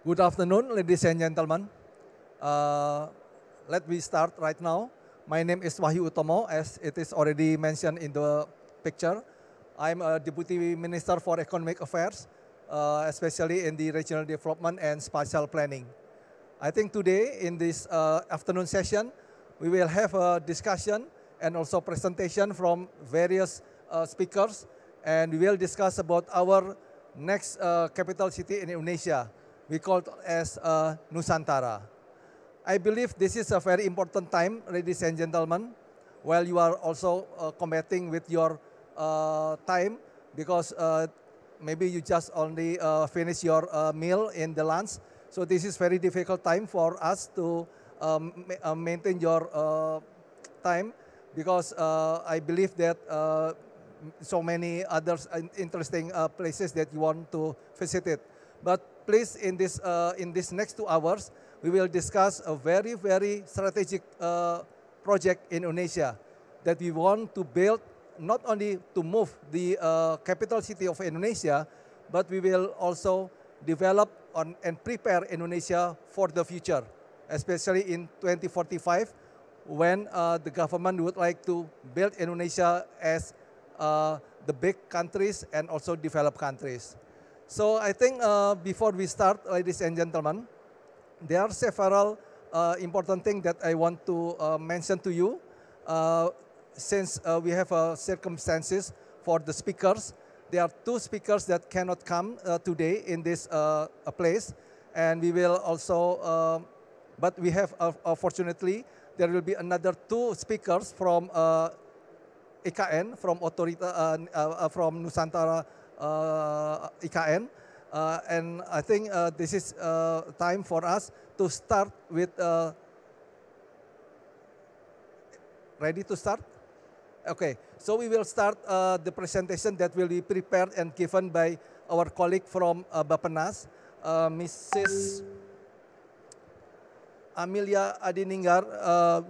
Good afternoon, ladies and gentlemen. Uh, let me start right now. My name is Wahyu Utomo, as it is already mentioned in the picture. I'm a Deputy Minister for Economic Affairs, uh, especially in the Regional Development and Spatial Planning. I think today, in this uh, afternoon session, we will have a discussion and also presentation from various uh, speakers, and we will discuss about our next uh, capital city in Indonesia, we call it as uh, Nusantara. I believe this is a very important time, ladies and gentlemen, while you are also uh, combating with your uh, time because uh, maybe you just only uh, finish your uh, meal in the lunch. So this is very difficult time for us to um, maintain your time because I believe that so many other interesting places that you want to visit it. But please, in this, uh, in this next two hours, we will discuss a very, very strategic uh, project in Indonesia that we want to build not only to move the uh, capital city of Indonesia, but we will also develop on, and prepare Indonesia for the future, especially in 2045 when uh, the government would like to build Indonesia as uh, the big countries and also developed countries. So I think uh, before we start, ladies and gentlemen, there are several uh, important things that I want to uh, mention to you. Uh, since uh, we have uh, circumstances for the speakers, there are two speakers that cannot come today in this place. And we will also, um, but we have, fortunately, there will be another two speakers from EKN from, from Nusantara uh, IKN. Uh, and I think uh, this is time for us to start with, ready to start? Okay, so we will start uh, the presentation that will be prepared and given by our colleague from uh, Bapenas, uh, Mrs. Amelia Adiningar uh,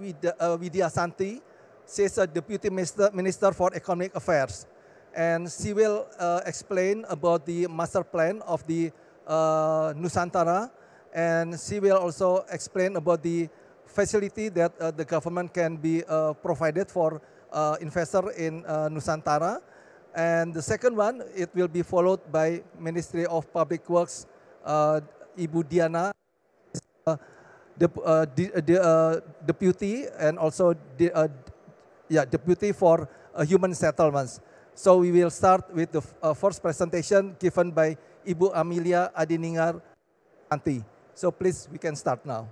Widya, uh, Santi. She's a Deputy Minister, Minister for Economic Affairs and she will uh, explain about the master plan of the uh, Nusantara, and she will also explain about the facility that uh, the government can be uh, provided for uh, investor in uh, Nusantara. And the second one, it will be followed by Ministry of Public Works, Ibu Diana, the, deputy, and also the, yeah, deputy for human settlements. So we will start with the uh, first presentation given by Ibu Amelia Adiningar Anti. So please, we can start now.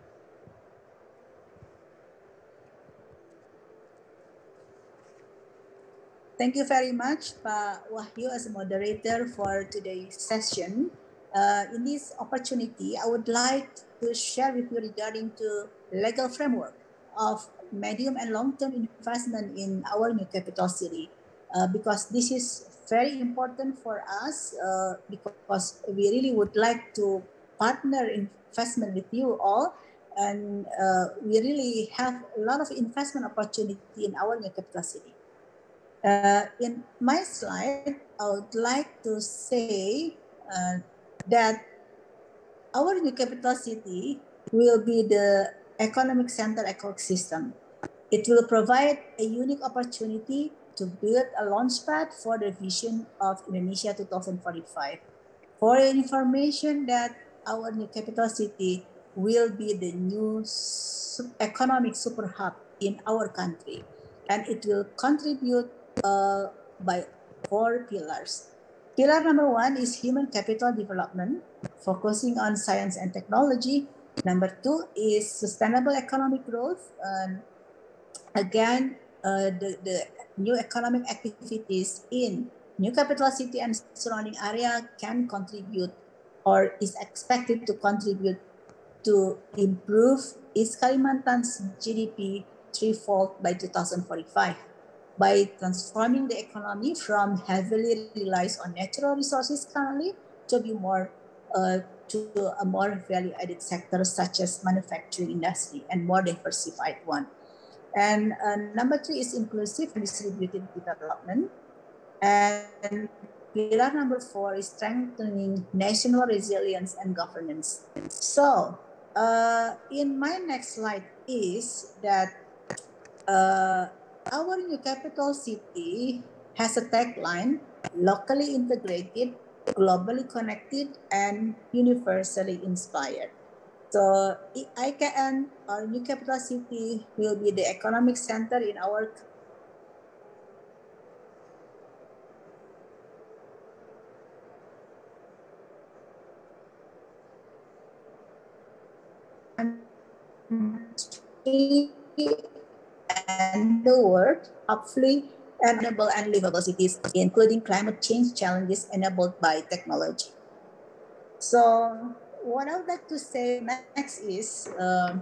Thank you very much, Pak Wahyu, as a moderator for today's session. Uh, in this opportunity, I would like to share with you regarding to legal framework of medium and long-term investment in our new capital city. Uh, because this is very important for us uh, because we really would like to partner investment with you all and uh, we really have a lot of investment opportunity in our new capital city. Uh, in my slide, I would like to say uh, that our new capital city will be the economic center ecosystem. It will provide a unique opportunity to build a launchpad for the vision of Indonesia 2045. For information that our new capital city will be the new economic super hub in our country, and it will contribute uh, by four pillars. Pillar number one is human capital development, focusing on science and technology. Number two is sustainable economic growth. And again, uh, the, the new economic activities in New Capital City and surrounding area can contribute or is expected to contribute to improve East Kalimantan's GDP threefold by 2045 by transforming the economy from heavily relies on natural resources currently to be more uh, to a more value added sector such as manufacturing industry and more diversified one. And uh, number three is inclusive and distributed development. And pillar number four is strengthening national resilience and governance. So uh, in my next slide is that uh, our new capital city has a tagline, locally integrated, globally connected, and universally inspired. So IKN, our new capital city, will be the economic center in our country and the world, hopefully enable and livable cities, including climate change challenges enabled by technology. So what I would like to say next is uh,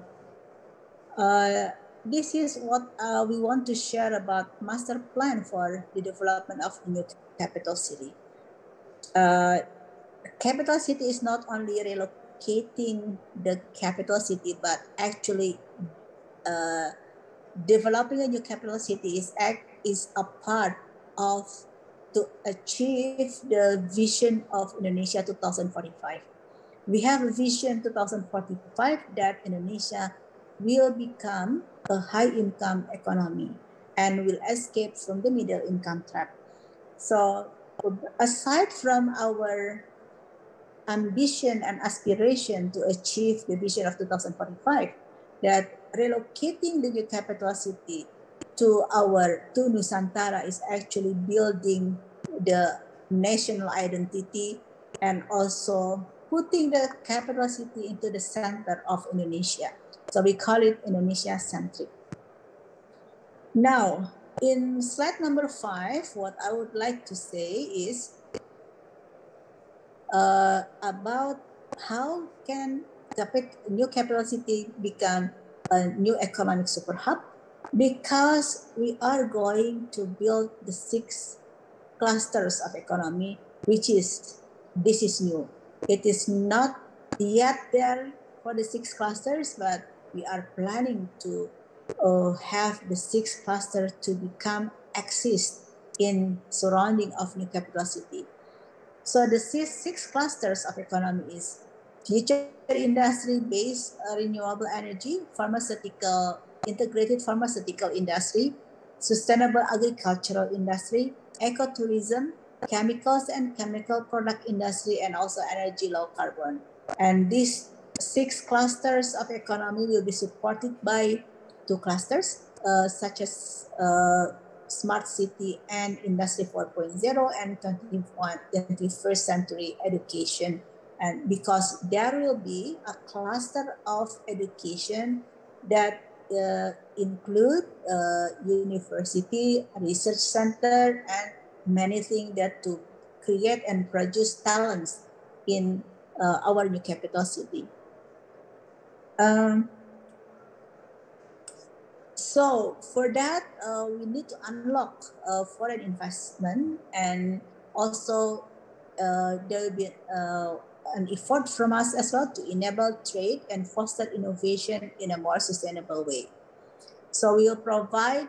uh, this is what uh, we want to share about master plan for the development of a new capital city. Uh, capital city is not only relocating the capital city, but actually uh, developing a new capital city is, is a part of to achieve the vision of Indonesia 2045 we have a vision 2045 that Indonesia will become a high income economy and will escape from the middle income trap. So, aside from our ambition and aspiration to achieve the vision of 2045, that relocating the new capital city to our to Nusantara is actually building the national identity and also putting the capital city into the center of Indonesia. So we call it Indonesia centric. Now, in slide number five, what I would like to say is uh, about how can the new capital city become a new economic super hub because we are going to build the six clusters of economy, which is this is new. It is not yet there for the six clusters, but we are planning to uh, have the six clusters to become exist in surrounding of new capital city. So the six, six clusters of economy is future industry based uh, renewable energy, pharmaceutical, integrated pharmaceutical industry, sustainable agricultural industry, ecotourism, chemicals and chemical product industry and also energy low carbon. And these six clusters of economy will be supported by two clusters, uh, such as uh, smart city and industry 4.0 and 21st century education. And because there will be a cluster of education that uh, include uh, university, research center, and many things that to create and produce talents in uh, our new capital city. Um, so for that, uh, we need to unlock uh, foreign investment and also uh, there will be uh, an effort from us as well to enable trade and foster innovation in a more sustainable way. So we will provide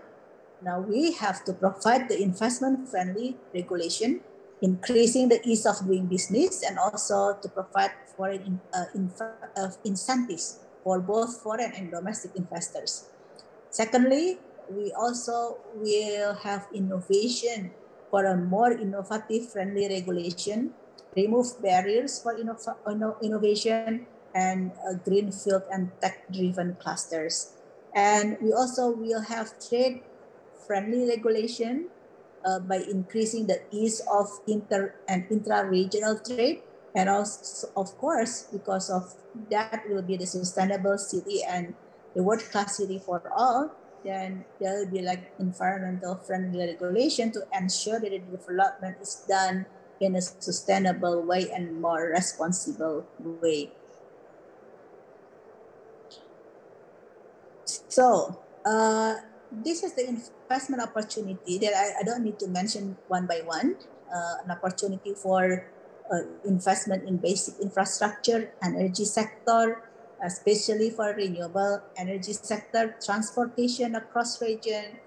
now we have to provide the investment-friendly regulation, increasing the ease of doing business, and also to provide foreign in, uh, uh, incentives for both foreign and domestic investors. Secondly, we also will have innovation for a more innovative friendly regulation, remove barriers for innovation, and uh, greenfield and tech-driven clusters. And we also will have trade friendly regulation uh, by increasing the ease of inter and intra-regional trade and also of course because of that will be the sustainable city and the world class city for all then there will be like environmental friendly regulation to ensure that the development is done in a sustainable way and more responsible way so uh, this is the investment opportunity that I, I don't need to mention one by one. Uh, an opportunity for uh, investment in basic infrastructure, energy sector, especially for renewable energy sector, transportation across region,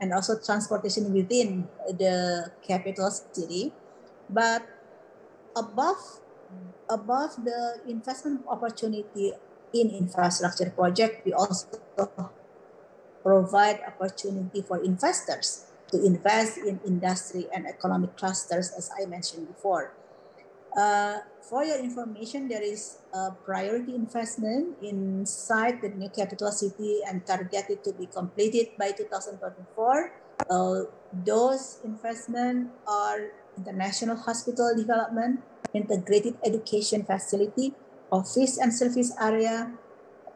and also transportation within the capital city. But above, above the investment opportunity in infrastructure project, we also provide opportunity for investors to invest in industry and economic clusters, as I mentioned before. Uh, for your information, there is a priority investment inside the new capital city and targeted to be completed by 2024. Uh, those investments are international hospital development, integrated education facility, office and service area,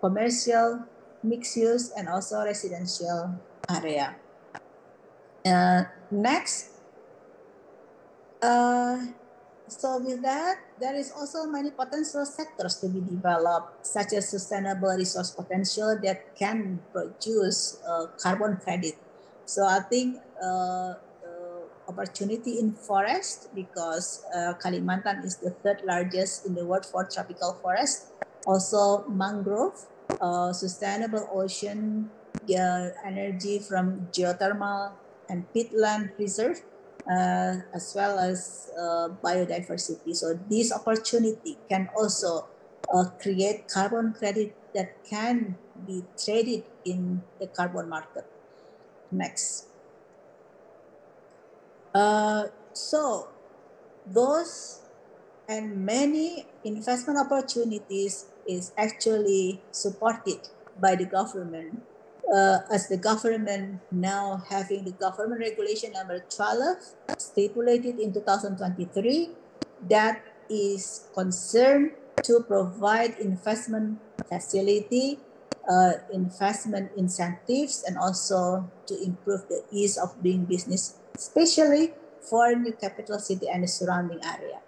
commercial, mixed use, and also residential area. Uh, next, uh, so with that, there is also many potential sectors to be developed, such as sustainable resource potential that can produce uh, carbon credit. So I think uh, uh opportunity in forest because uh, Kalimantan is the third largest in the world for tropical forest. Also mangrove uh, sustainable ocean uh, energy from geothermal and peatland reserve, uh, as well as uh, biodiversity. So this opportunity can also uh, create carbon credit that can be traded in the carbon market. Next. Uh, so those and many investment opportunities is actually supported by the government. Uh, as the government now having the government regulation number 12 stipulated in 2023 that is concerned to provide investment facility uh, investment incentives and also to improve the ease of doing business, especially for the capital city and the surrounding area.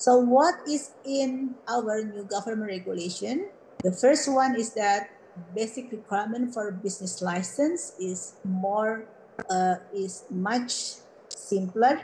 So what is in our new government regulation? The first one is that basic requirement for business license is more uh, is much simpler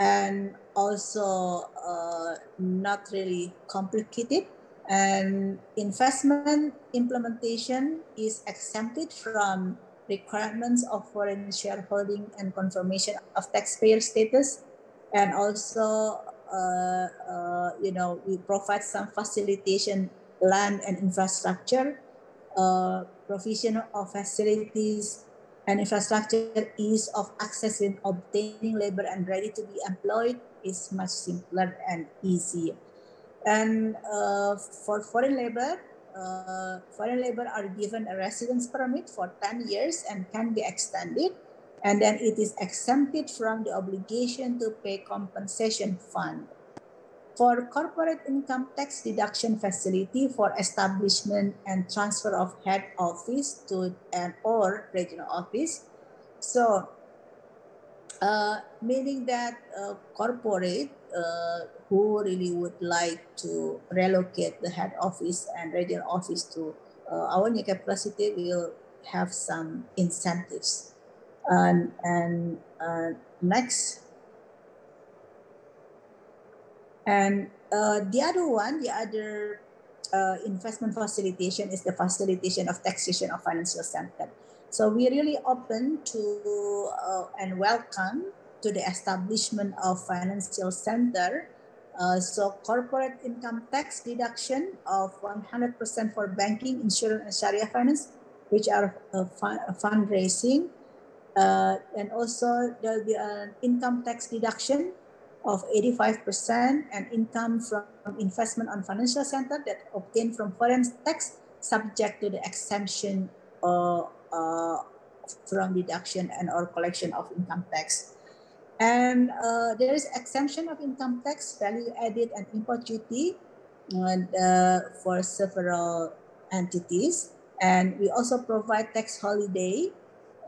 and also uh, not really complicated and investment implementation is exempted from requirements of foreign shareholding and confirmation of taxpayer status and also uh, uh, you know, we provide some facilitation, land and infrastructure, uh, provision of facilities and infrastructure, ease of access in obtaining labor and ready to be employed is much simpler and easier. And uh, for foreign labor, uh, foreign labor are given a residence permit for 10 years and can be extended and then it is exempted from the obligation to pay compensation fund for corporate income tax deduction facility for establishment and transfer of head office to and or regional office so uh, meaning that uh, corporate uh, who really would like to relocate the head office and regional office to uh, our new capacity will have some incentives and, and uh, next. And uh, the other one, the other uh, investment facilitation is the facilitation of taxation of financial center. So we really open to uh, and welcome to the establishment of financial center. Uh, so corporate income tax deduction of 100% for banking, insurance, and Sharia finance, which are uh, fundraising, uh, and also there'll be an income tax deduction of 85% and income from investment on financial center that obtained from foreign tax subject to the exemption or, uh, from deduction and or collection of income tax. And uh, there is exemption of income tax, value added and import duty and, uh, for several entities. And we also provide tax holiday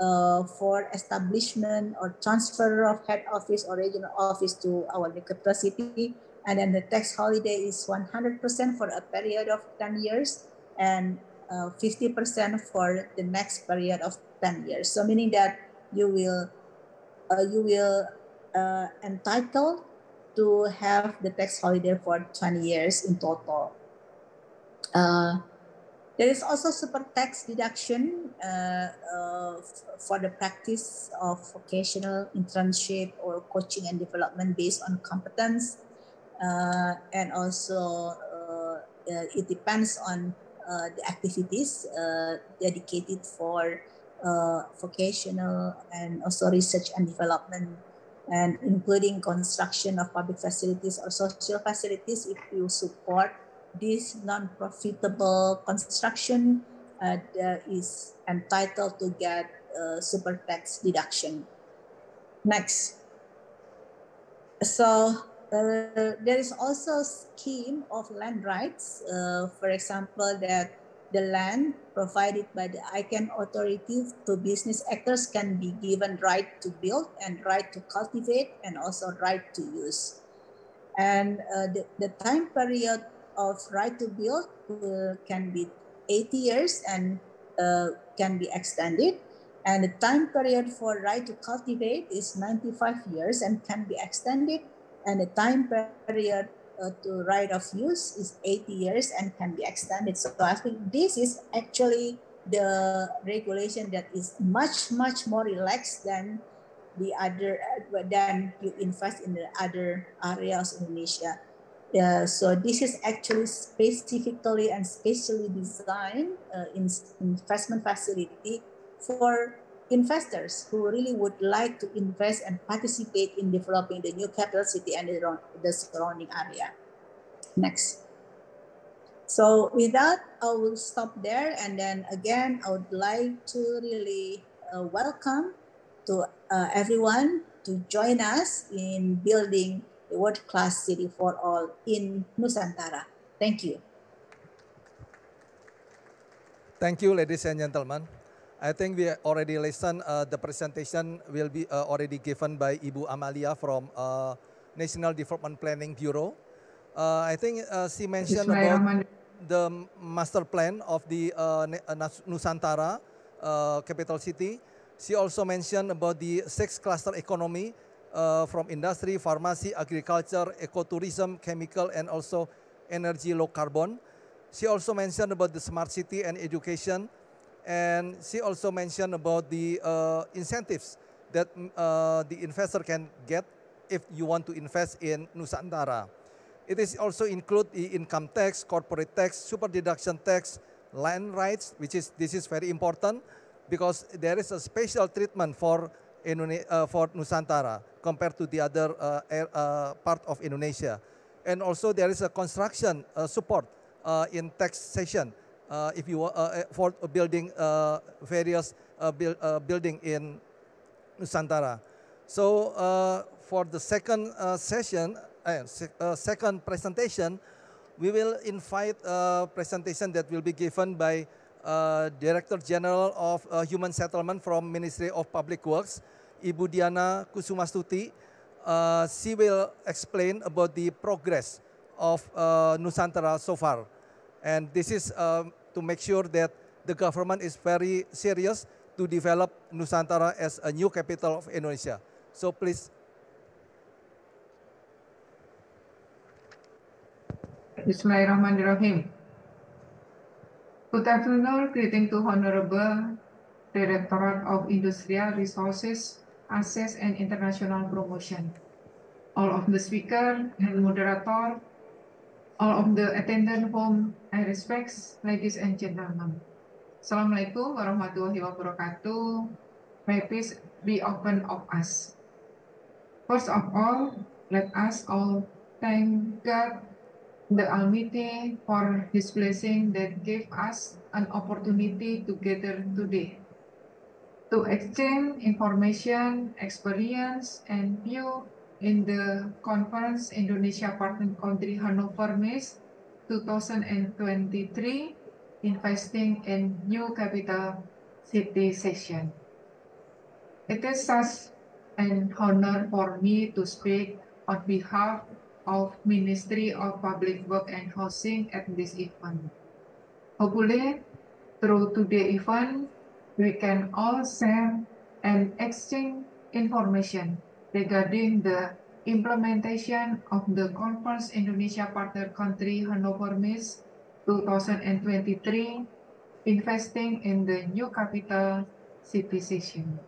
uh, for establishment or transfer of head office or regional office to our capacity. And then the tax holiday is 100% for a period of 10 years and 50% uh, for the next period of 10 years. So meaning that you will, uh, you will uh, entitled to have the tax holiday for 20 years in total. Uh, there is also super tax deduction uh, uh, for the practice of vocational internship or coaching and development based on competence. Uh, and also, uh, uh, it depends on uh, the activities dedicated for vocational and also research and development and including construction of public facilities or social facilities if you support this non-profitable construction uh, is entitled to get super tax deduction. Next. So uh, there is also a scheme of land rights. Uh, for example, that the land provided by the ICANN authority to business actors can be given right to build and right to cultivate and also right to use. And uh, the, the time period of right to build uh, can be 80 years and uh, can be extended. And the time period for right to cultivate is 95 years and can be extended. And the time period uh, to right of use is 80 years and can be extended. So I think this is actually the regulation that is much, much more relaxed than the other, uh, than you invest in the other areas in Indonesia. Yeah, so this is actually specifically and specially designed uh, in investment facility for investors who really would like to invest and participate in developing the new capital city and the, the surrounding area. Next. So with that, I will stop there. And then again, I would like to really uh, welcome to uh, everyone to join us in building a world-class city for all in Nusantara. Thank you. Thank you, ladies and gentlemen. I think we already listened. Uh, the presentation will be uh, already given by Ibu Amalia from uh, National Development Planning Bureau. Uh, I think uh, she mentioned about the master plan of the uh, Nusantara capital city. She also mentioned about the six cluster economy uh, from industry, pharmacy, agriculture, ecotourism, chemical, and also energy low carbon. She also mentioned about the smart city and education, and she also mentioned about the uh, incentives that mm, uh, the investor can get if you want to invest in Nusantara. It is also include the income tax, corporate tax, super deduction tax, land rights, which is this is very important because there is a special treatment for Indone uh, for Nusantara compared to the other uh, air, uh, part of Indonesia. And also there is a construction uh, support uh, in taxation uh, if you for building various build, building in Nusantara. So for the second session, se second presentation, we will invite a presentation that will be given by uh, Director General of uh, Human Settlement from Ministry of Public Works, Ibu Diana Kusumastuti. Uh, she will explain about the progress of uh, Nusantara so far. And this is uh, to make sure that the government is very serious to develop Nusantara as a new capital of Indonesia. So please. Bismillahirrahmanirrahim. Good afternoon, greeting to Honorable Directorate of Industrial Resources, Access and International Promotion. All of the speaker and moderator, all of the attendant whom I respect, ladies and gentlemen. Assalamualaikum warahmatullahi wabarakatuh. May peace be open of us. First of all, let us all thank God the Almighty for His blessing that gave us an opportunity to gather today. to exchange information, experience, and view in the Conference Indonesia Partner Country Hannover Miss 2023 Investing in New Capital City session. It is such an honor for me to speak on behalf of Ministry of Public Work and Housing at this event. Hopefully, through today's event, we can all share and exchange information regarding the implementation of the Conference Indonesia Partner Country Hannover 2023 Investing in the New Capital Civilization.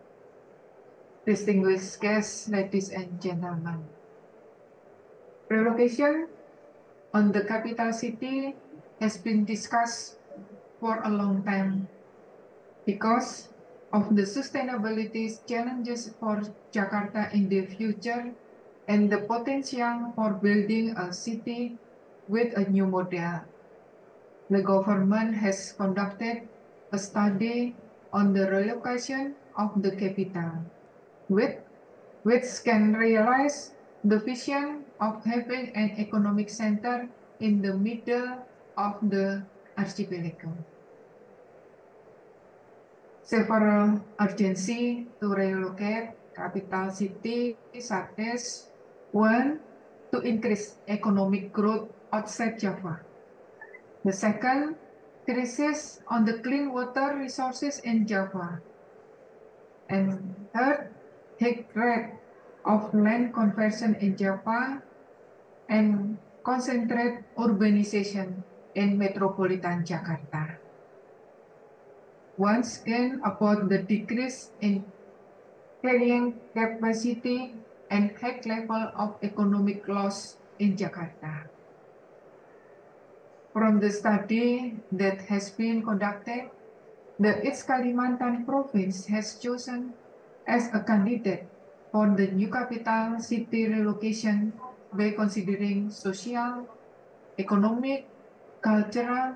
Distinguished guests, ladies and gentlemen. Relocation on the capital city has been discussed for a long time because of the sustainability challenges for Jakarta in the future and the potential for building a city with a new model. The government has conducted a study on the relocation of the capital, with, which can realize the vision of having an economic center in the middle of the archipelago. several urgency to relocate capital city such as one to increase economic growth outside Java. The second, crisis on the clean water resources in Java. And third, high rate of land conversion in Java and concentrate urbanization in metropolitan Jakarta. Once again, upon the decrease in carrying capacity and high level of economic loss in Jakarta. From the study that has been conducted, the East Kalimantan province has chosen as a candidate for the new capital city relocation by considering social, economic, cultural,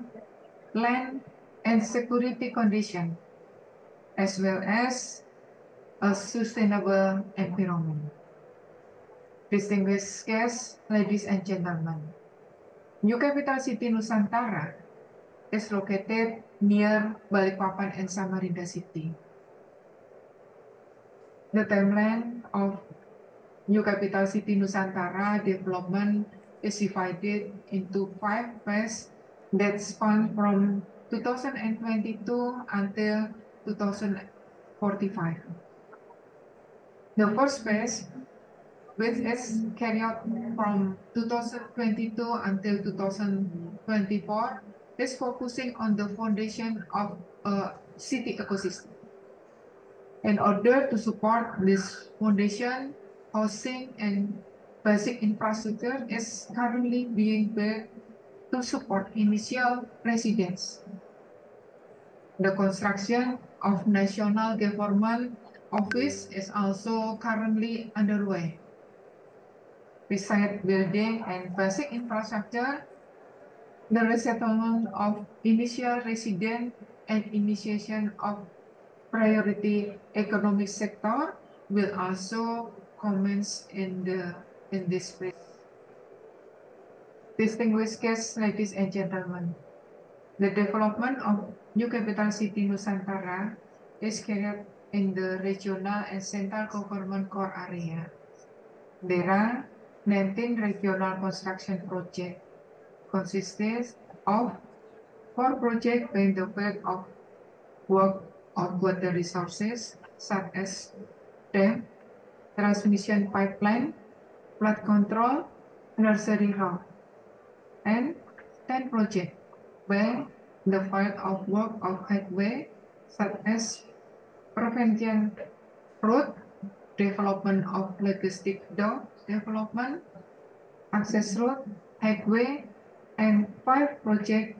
land, and security condition, as well as a sustainable environment. Distinguished guests, ladies and gentlemen, New Capital City Nusantara is located near Balikpapan and Samarinda City. The timeline of New Capital City Nusantara development is divided into five phases that span from 2022 until 2045. The first phase, which is carried out from 2022 until 2024, is focusing on the foundation of a city ecosystem. In order to support this foundation, housing and basic infrastructure is currently being built to support initial residence. The construction of National Government Office is also currently underway. Besides building and basic infrastructure, the resettlement of initial resident and initiation of priority economic sector will also commence in the in this place. Distinguished guests, ladies and gentlemen, the development of new capital city Nusantara is carried in the regional and central government core area. There are 19 regional construction projects consisting of four projects in the field of work of water resources such as dam, transmission pipeline, flood control, nursery road and 10 projects by the field of work of highway such as prevention road, development of logistic dock development, access road, highway, and five projects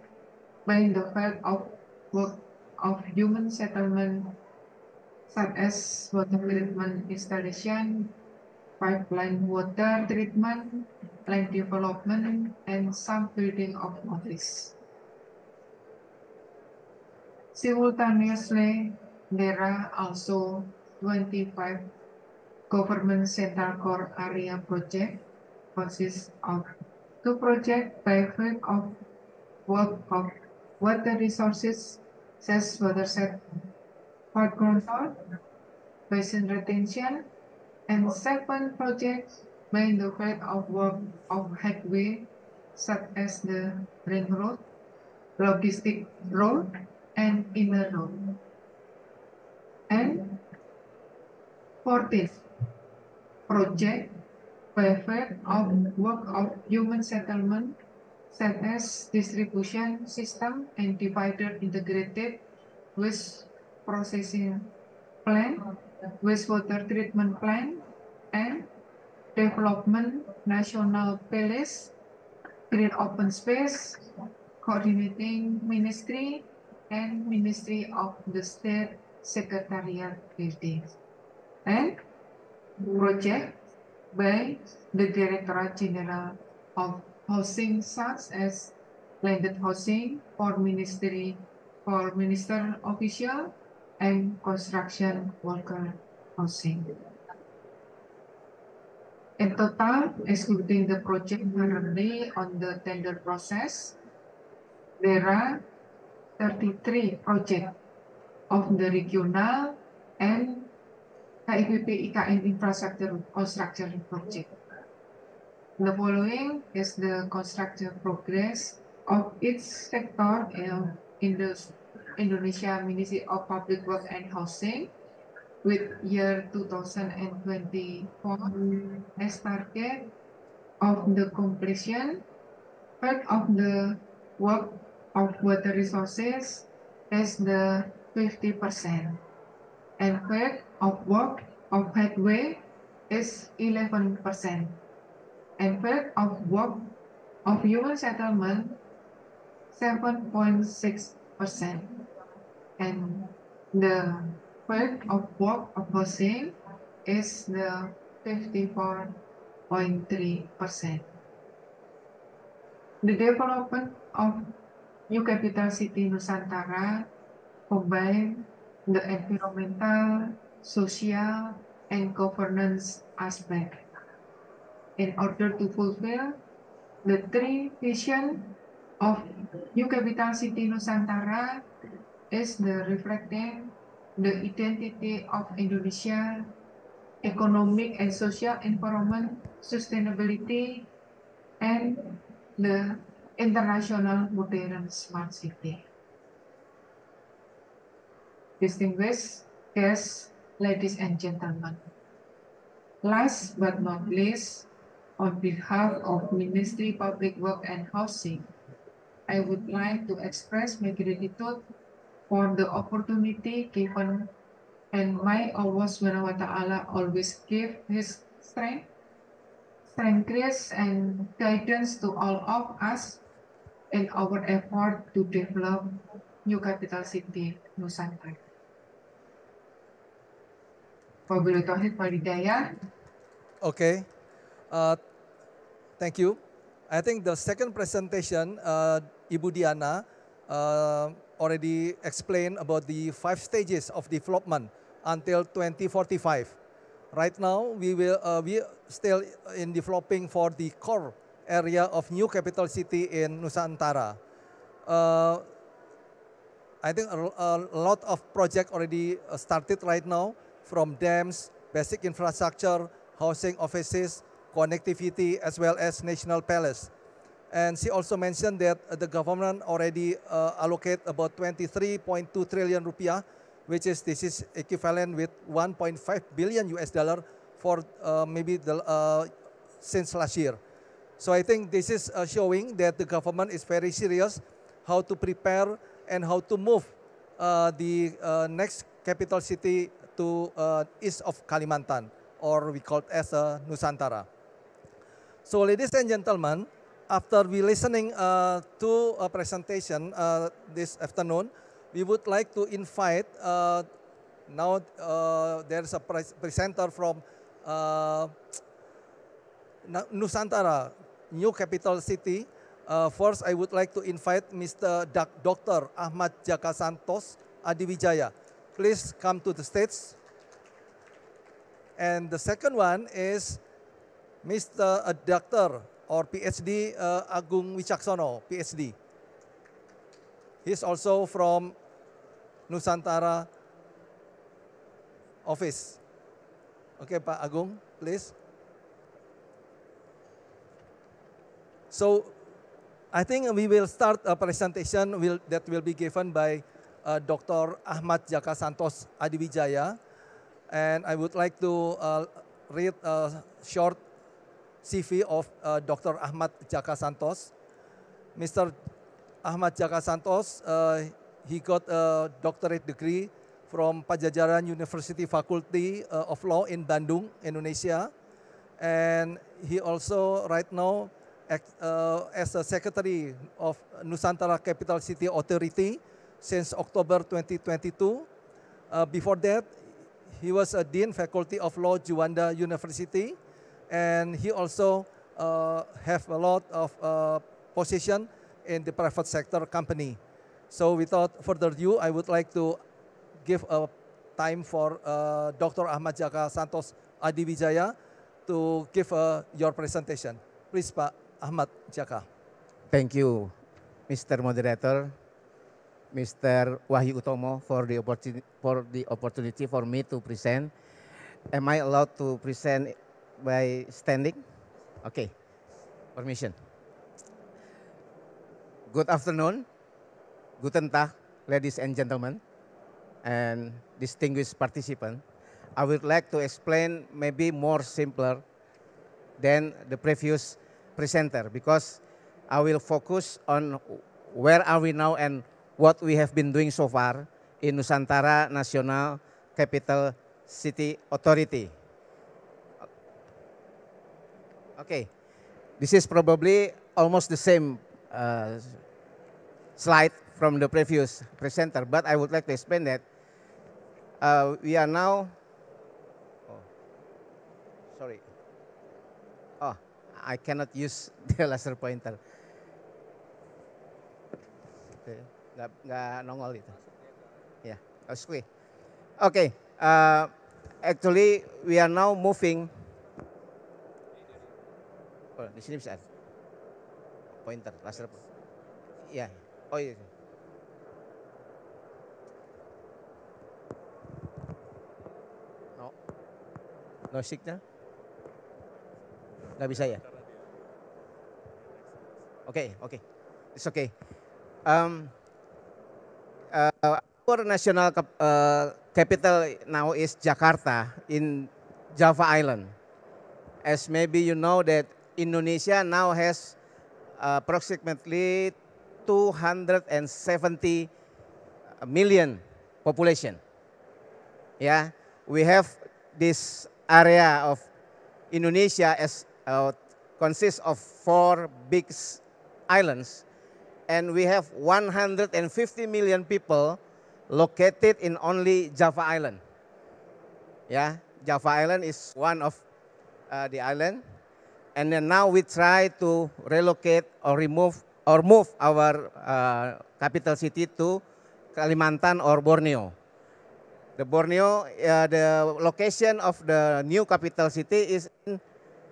by the field of work of human settlement such as water treatment installation, pipeline water treatment, development and some building of office. Simultaneously, there are also 25 government central core area project consists of two projects by field of work of water resources, such water set, for groundwater, basin retention, and seven projects made the work of, of headway such as the railroad, logistic road, and inner road. And 14th, project welfare of work of human settlement such as distribution system and divided integrated waste processing plant, wastewater treatment plant, and development, national palace, Green open space, coordinating ministry, and Ministry of the State Secretariat buildings, and project by the Directorate General of Housing such as landed housing for ministry for minister official and construction worker housing. In total, excluding the project currently on the tender process, there are 33 projects of the regional and KIPP IKN infrastructure construction project. The following is the construction progress of each sector in, in the Indonesia Ministry of Public Works and Housing with year 2024 as target of the completion part of the work of water resources as the 50% and part of work of headway is 11% and part of work of human settlement 7.6% and the effect of work of the same is the 54.3%. The development of new capital city Nusantara combine the environmental, social, and governance aspect in order to fulfill the three vision of New Capital City Nusantara is the reflecting the identity of Indonesia, economic and social environment, sustainability, and the international modern smart city. Distinguished guests, ladies and gentlemen, last but not least, on behalf of Ministry Public Work and Housing, I would like to express my gratitude for the opportunity given and my Allah subhanahu wa ta'ala always give his strength, strength grace and guidance to all of us in our effort to develop new capital city, Nusantara. Wabillahi Okay. Uh, thank you. I think the second presentation, uh, Ibu Diana, uh, already explained about the five stages of development until 2045. Right now, we will uh, we still in developing for the core area of new capital city in Nusantara. Uh, I think a, a lot of project already uh, started right now, from dams, basic infrastructure, housing offices, connectivity, as well as National Palace. And she also mentioned that uh, the government already uh, allocate about 23.2 trillion rupiah, which is this is equivalent with 1.5 billion US dollar for uh, maybe the, uh, since last year. So I think this is uh, showing that the government is very serious how to prepare and how to move uh, the uh, next capital city to east of Kalimantan, or we call it as Nusantara. So ladies and gentlemen, after we listening uh, to a presentation uh, this afternoon, we would like to invite, uh, now uh, there's a pre presenter from uh, Nusantara, New Capital City. Uh, first, I would like to invite Mr. Dr. Ahmad Jaka Santos Adiwijaya. Please come to the stage. And the second one is Mr. Dr. or PhD uh, Agung Wicaksono, PhD. He's also from Nusantara office. Okay, Pak Agung, please. So, I think we will start a presentation will, that will be given by uh, Dr. Ahmad Jaka Santos Adiwijaya. And I would like to uh, read a short CV of uh, Dr. Ahmad Jaka Santos. Mr. Ahmad Jaka Santos, uh, he got a doctorate degree from Pajajaran University Faculty uh, of Law in Bandung, Indonesia. And he also right now act, uh, as a secretary of Nusantara Capital City Authority since October 2022. Uh, before that, he was a dean faculty of law Juanda University. and he also uh, have a lot of uh, position in the private sector company. So without further ado, I would like to give a time for uh, Dr. Ahmad Jaka Santos Adiwijaya to give uh, your presentation. Please, Pak Ahmad Jaka. Thank you, Mr. Moderator, Mr. Wahyu Utomo, for the, for the opportunity for me to present. Am I allowed to present by standing? Okay, permission. Good afternoon, guten tag, ladies and gentlemen, and distinguished participants. I would like to explain maybe more simpler than the previous presenter because I will focus on where are we now and what we have been doing so far in Nusantara National Capital City Authority. Okay. This is probably almost the same uh, slide from the previous presenter, but I would like to explain that uh, we are now, oh, sorry, oh, I cannot use the laser pointer. Okay, nongol itu. yeah. Oh, okay, uh, actually we are now moving Oh, Di sini bisa ada. Pointer, laser. Ya. Oh iya. No. No signal. Nggak bisa ya? Oke, okay, oke. Okay. It's okay. Um, uh, our national cap, uh, capital now is Jakarta in Java Island. As maybe you know that Indonesia now has uh, approximately 270 million population. Yeah, we have this area of Indonesia as uh, consists of four big islands, and we have 150 million people located in only Java Island. Yeah, Java Island is one of uh, the islands. And then now we try to relocate or remove or move our uh, capital city to Kalimantan or Borneo. The Borneo, uh, the location of the new capital city is in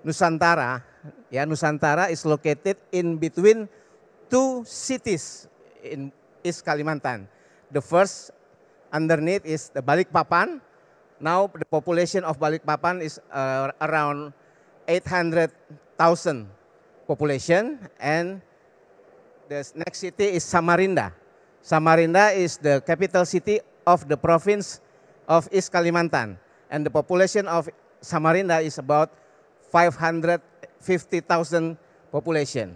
Nusantara. Yeah, Nusantara is located in between two cities in East Kalimantan. The first underneath is the Balikpapan. Now the population of Balikpapan is uh, around 800,000 population and the next city is Samarinda. Samarinda is the capital city of the province of East Kalimantan and the population of Samarinda is about 550,000 population.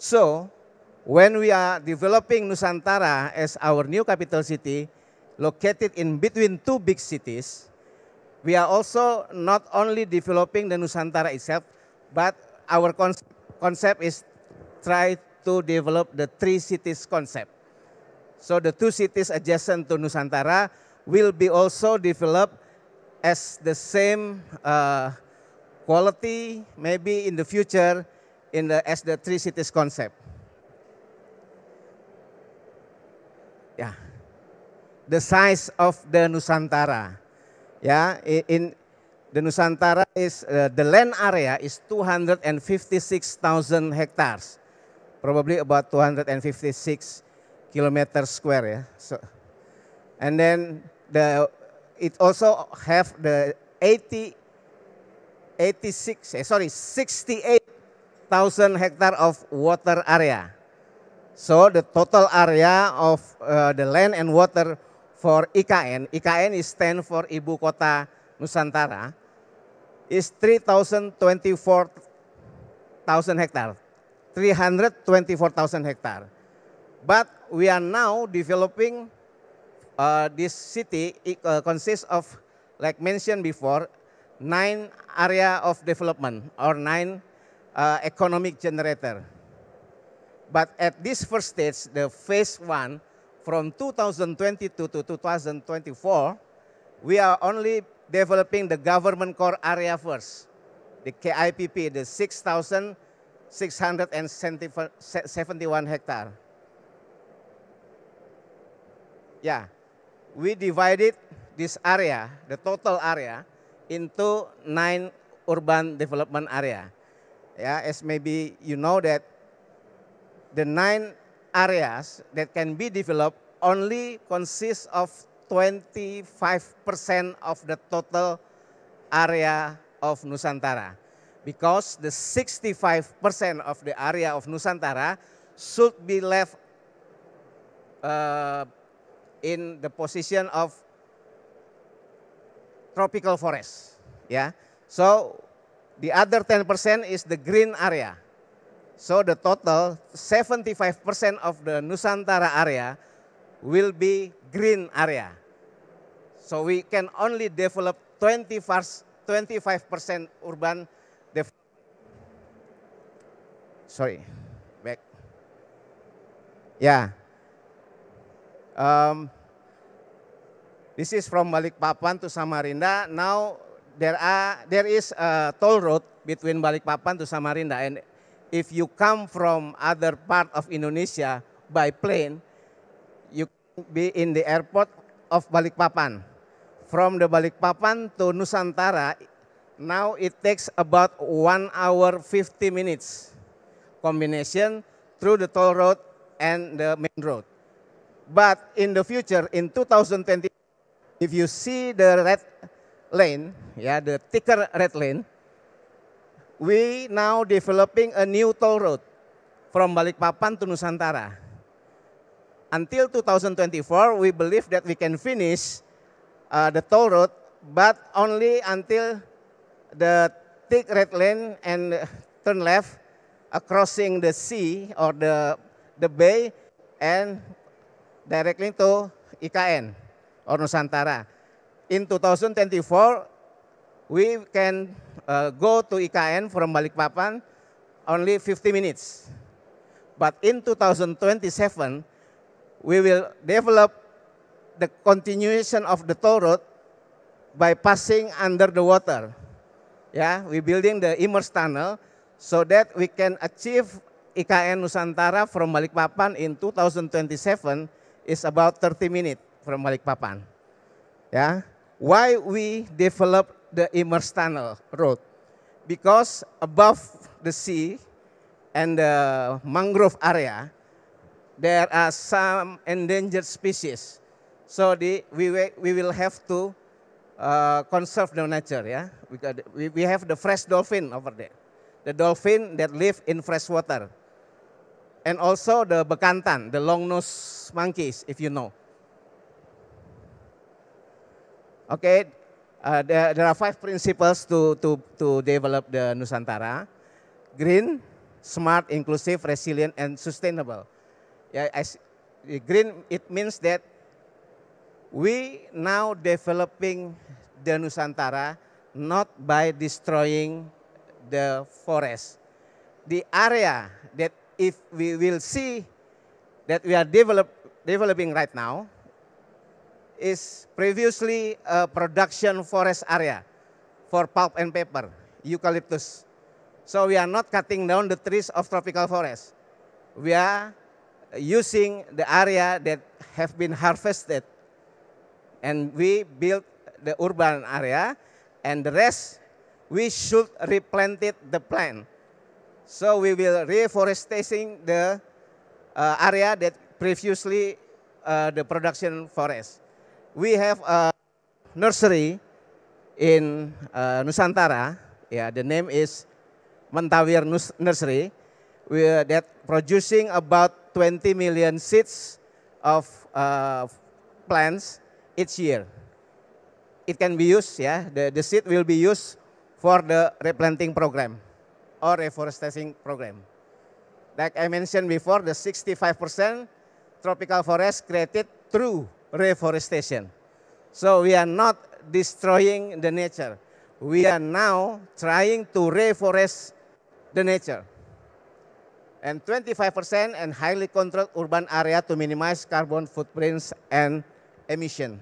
So, when we are developing Nusantara as our new capital city, located in between two big cities, we are also not only developing the Nusantara itself, but our concept is try to develop the three cities concept. So the two cities adjacent to Nusantara will be also developed as the same uh, quality, maybe in the future, in the as the three cities concept. Yeah, the size of the Nusantara. Ya, in the Nusantara is uh, the land area is 256,000 hectares. Probably about 256 kilometer square ya. So, and then the it also have the 80 86 eh, sorry 68,000 hectare of water area. So the total area of uh, the land and water for IKN. IKN is stand for Ibu Kota Nusantara. Is 3,024,000 hektar. 324,000 hektar. But we are now developing uh, this city it, uh, consists of like mentioned before nine area of development or nine uh, economic generator. But at this first stage, the phase one, from 2022 to 2024, we are only developing the government core area first, the KIPP, the 6,671 hectare. Yeah, we divided this area, the total area, into nine urban development area. Yeah, as maybe you know that the nine areas that can be developed only consist of 25% of the total area of Nusantara. Because the 65% of the area of Nusantara should be left uh, in the position of tropical forest. Yeah. So the other 10% is the green area. So the total 75% of the Nusantara area will be green area. So we can only develop 25% urban Sorry, back. Yeah. Um, this is from Balikpapan to Samarinda. Now there are there is a toll road between Balikpapan to Samarinda and if you come from other part of Indonesia by plane, you can be in the airport of Balikpapan. From the Balikpapan to Nusantara, now it takes about one hour 50 minutes combination through the toll road and the main road. But in the future, in 2020, if you see the red lane, yeah, the thicker red lane, we now developing a new toll road from Balikpapan to Nusantara. Until 2024, we believe that we can finish uh, the toll road, but only until the thick red lane and turn left crossing the sea or the the bay and directly to IKN or Nusantara. In 2024, we can uh, go to IKN from Balikpapan only 50 minutes. But in 2027, we will develop the continuation of the toll road by passing under the water. Yeah, we building the immersed tunnel so that we can achieve IKN Nusantara from Balikpapan in 2027 is about 30 minutes from Balikpapan. Yeah. Why we develop the Tunnel Road because above the sea and the mangrove area, there are some endangered species. So the, we, we will have to uh, conserve the nature. Yeah, we, we, we have the fresh dolphin over there, the dolphin that live in fresh water, and also the bekantan, the long nose monkeys, if you know. Okay, Uh, there, there are five principles to, to, to develop the Nusantara. Green, smart, inclusive, resilient, and sustainable. Yeah, as green, it means that we now developing the Nusantara not by destroying the forest. The area that if we will see that we are develop, developing right now, is previously a production forest area for pulp and paper, eucalyptus. So we are not cutting down the trees of tropical forest. We are using the area that have been harvested and we build the urban area and the rest we should replant it the plant. So we will reforesting the uh, area that previously uh, the production forest we have a nursery in uh, Nusantara. Yeah, the name is Mentawir Nursery. We are that producing about 20 million seeds of uh, plants each year. It can be used, yeah. The, the seed will be used for the replanting program or reforestation program. Like I mentioned before, the 65% tropical forest created through reforestation. So we are not destroying the nature. We are now trying to reforest the nature. And 25% and highly controlled urban area to minimize carbon footprints and emission.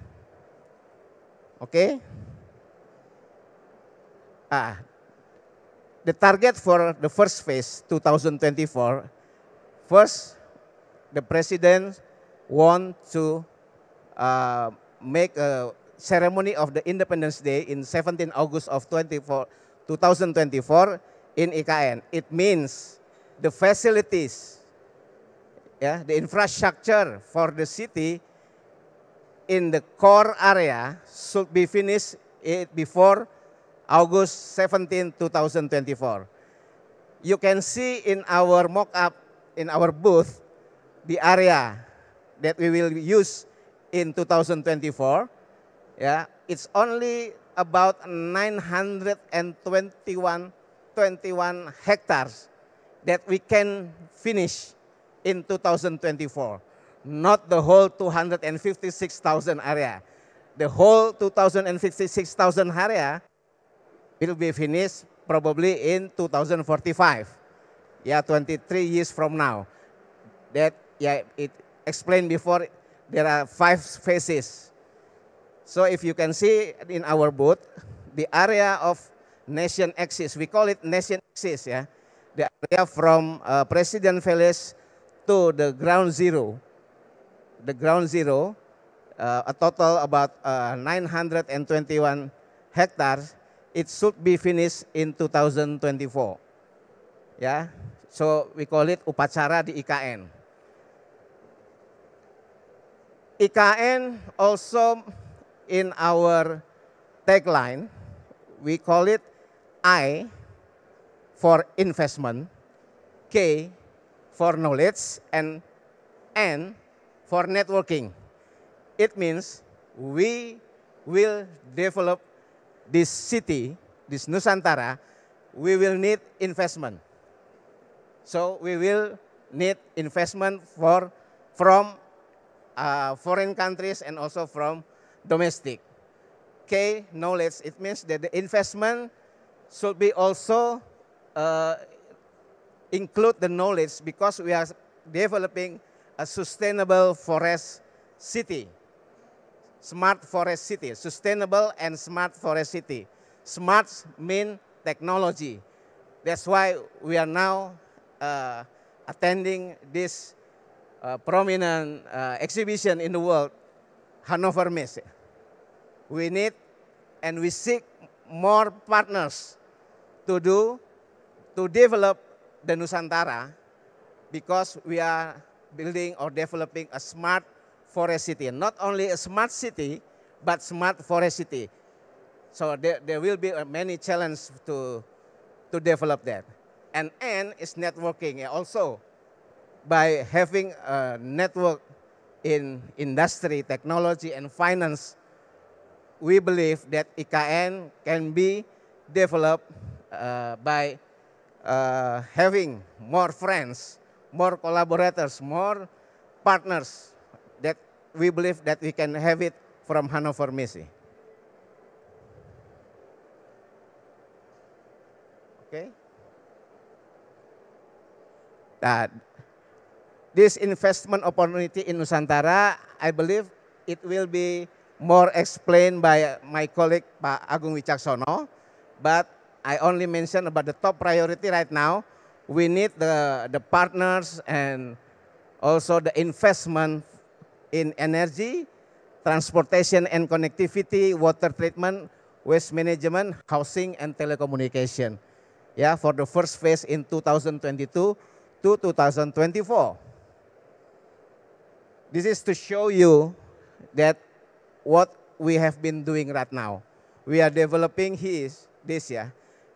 Okay? Ah, the target for the first phase, 2024, first, the president want to uh, make a ceremony of the Independence Day in 17 August of 2024 in IKN. E it means the facilities, yeah, the infrastructure for the city in the core area should be finished before August 17, 2024. You can see in our mock-up, in our booth, the area that we will use in 2024. Yeah, it's only about 921 21 hectares that we can finish in 2024. Not the whole 256,000 area. The whole 256,000 area will be finished probably in 2045. Yeah, 23 years from now. That yeah, it explained before there are five phases. So if you can see in our boat, the area of nation axis, we call it nation axis yeah? The area from uh, President Village to the ground zero. The ground zero, uh, a total about uh, 921 hectares, it should be finished in 2024. yeah. so we call it upacara di IKN. IKN also in our tagline, we call it I for investment, K for knowledge, and N for networking. It means we will develop this city, this Nusantara, we will need investment. So we will need investment for, from uh, foreign countries and also from domestic. K, knowledge, it means that the investment should be also uh, include the knowledge because we are developing a sustainable forest city. Smart forest city, sustainable and smart forest city. Smart means technology. That's why we are now uh, attending this uh, prominent uh, exhibition in the world, Hannover Messe. We need and we seek more partners to do, to develop the Nusantara because we are building or developing a smart forest city. Not only a smart city, but smart forest city. So there, there will be uh, many challenges to, to develop that. And N is networking also by having a network in industry, technology, and finance, we believe that IKN can be developed uh, by uh, having more friends, more collaborators, more partners that we believe that we can have it from Hannover Messe. Okay. Nah, this investment opportunity in Nusantara, I believe it will be more explained by my colleague Pak Agung Wicaksono. But I only mention about the top priority right now. We need the, the partners and also the investment in energy, transportation and connectivity, water treatment, waste management, housing and telecommunication. Yeah, for the first phase in 2022 to 2024. This is to show you that what we have been doing right now. We are developing his, this ya,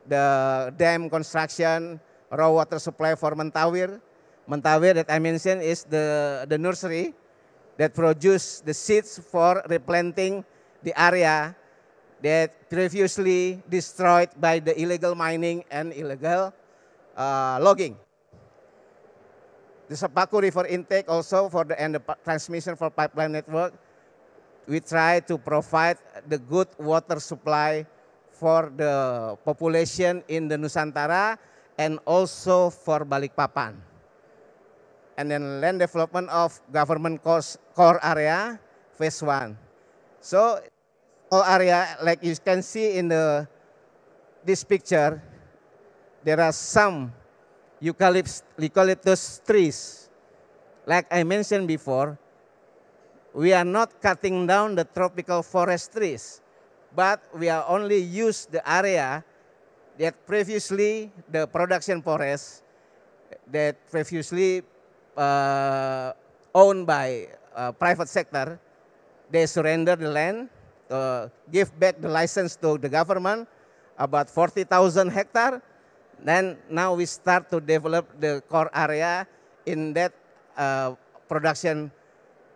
the dam construction, raw water supply for Mentawir. Mentawir that I mentioned is the, the nursery that produce the seeds for replanting the area that previously destroyed by the illegal mining and illegal uh, logging. The Sepaku River intake also for the and the transmission for pipeline network, we try to provide the good water supply for the population in the Nusantara and also for Balikpapan. And then land development of government core area, phase one. So all area, like you can see in the this picture, there are some eucalyptus, trees. Like I mentioned before, we are not cutting down the tropical forest trees, but we are only use the area that previously the production forest that previously uh, owned by uh, private sector, they surrender the land, uh, give back the license to the government, about 40,000 hectare, Then now we start to develop the core area in that uh, production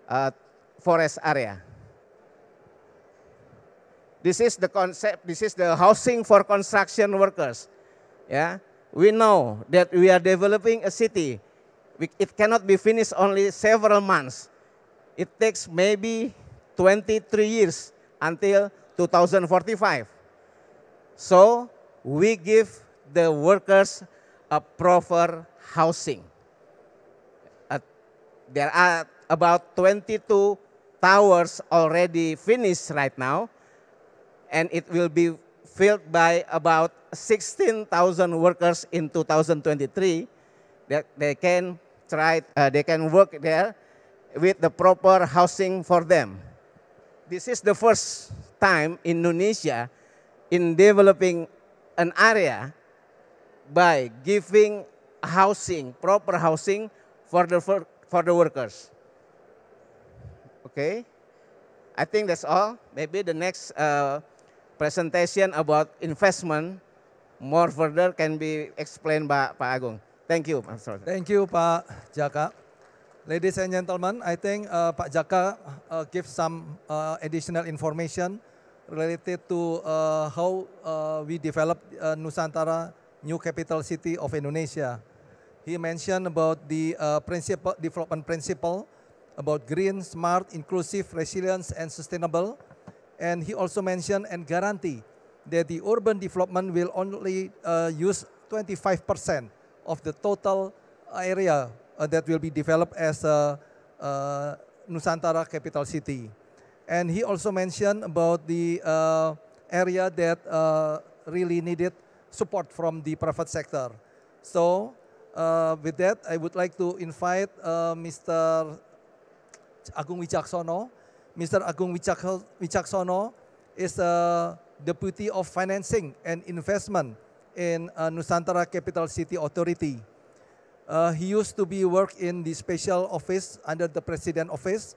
uh, forest area. This is the concept, this is the housing for construction workers. Yeah, we know that we are developing a city. It cannot be finished only several months. It takes maybe 23 years until 2045. So we give the workers a uh, proper housing. there are about 22 towers already finished right now, and it will be filled by about 16,000 workers in 2023 that they can try, uh, they can work there with the proper housing for them. This is the first time Indonesia in developing an area by giving housing, proper housing for the for, for the workers. Okay, I think that's all. Maybe the next uh, presentation about investment more further can be explained by Pak Agung. Thank you. Pak. Thank you, Pak Jaka. Ladies and gentlemen, I think uh, Pak Jaka uh, give some uh, additional information related to uh, how uh, we develop uh, Nusantara new capital city of Indonesia. He mentioned about the uh, principle, development principle, about green, smart, inclusive, resilient, and sustainable. And he also mentioned and guarantee that the urban development will only uh, use 25% of the total area uh, that will be developed as a uh, Nusantara capital city. And he also mentioned about the uh, area that uh, really needed support from the private sector. So uh, with that, I would like to invite uh, Mr. Agung Wijaksono. Mr. Agung Wijaksono is the Deputy of Financing and Investment in uh, Nusantara Capital City Authority. Uh, he used to be work in the special office under the President Office,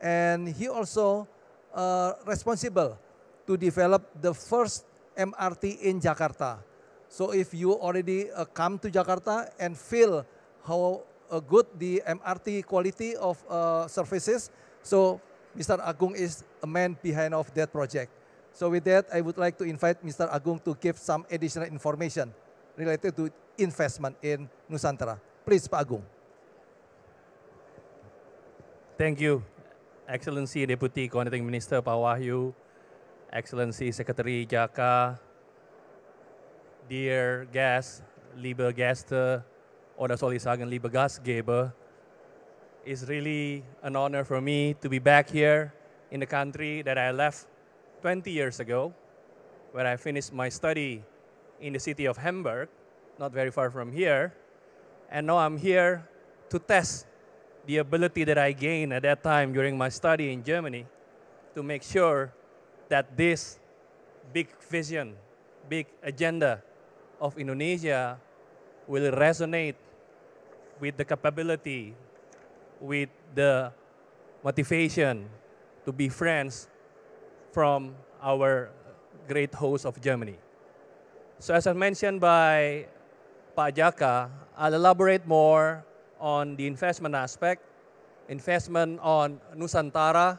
and he also uh, responsible to develop the first MRT in Jakarta. So if you already uh, come to Jakarta and feel how uh, good the MRT quality of uh, services, so Mr. Agung is a man behind of that project. So with that, I would like to invite Mr. Agung to give some additional information related to investment in Nusantara. Please, Pak Agung. Thank you, Excellency Deputy Coordinating Minister Pak Wahyu, Excellency Secretary Jaka, Dear guest, liebe Gäste, oder soll ich sagen, liebe Gastgeber, it's really an honor for me to be back here in the country that I left 20 years ago, where I finished my study in the city of Hamburg, not very far from here. And now I'm here to test the ability that I gained at that time during my study in Germany to make sure that this big vision, big agenda of Indonesia will resonate with the capability, with the motivation to be friends from our great host of Germany. So as I mentioned by Pak Jaka, I'll elaborate more on the investment aspect, investment on Nusantara,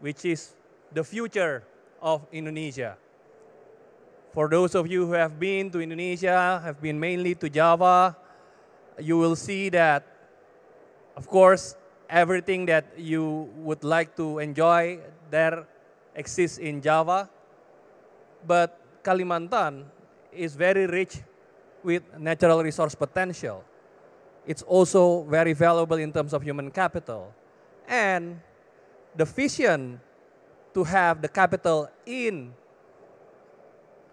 which is the future of Indonesia. For those of you who have been to Indonesia, have been mainly to Java, you will see that, of course, everything that you would like to enjoy there exists in Java. But Kalimantan is very rich with natural resource potential. It's also very valuable in terms of human capital. And the vision to have the capital in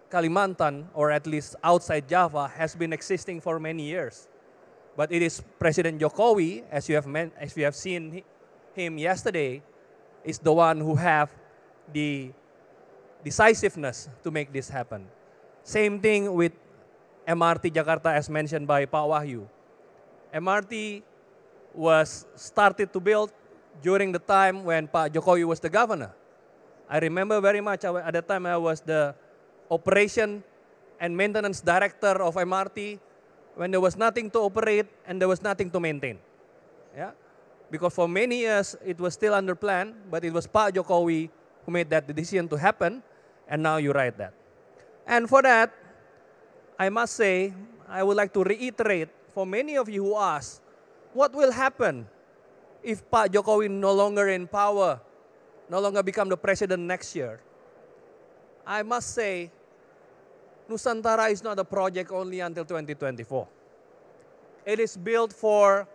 Kalimantan, or at least outside Java, has been existing for many years. But it is President Jokowi, as you have, as you have seen him yesterday, is the one who have the decisiveness to make this happen. Same thing with MRT Jakarta as mentioned by Pak Wahyu. MRT was started to build during the time when Pak Jokowi was the governor. I remember very much at that time I was the operation and maintenance director of MRT when there was nothing to operate and there was nothing to maintain. Yeah? Because for many years, it was still under plan, but it was Pak Jokowi who made that decision to happen, and now you write that. And for that, I must say, I would like to reiterate for many of you who ask, what will happen if Pak Jokowi no longer in power, no longer become the president next year? I must say, Nusantara is not a project only until 2024. It is built for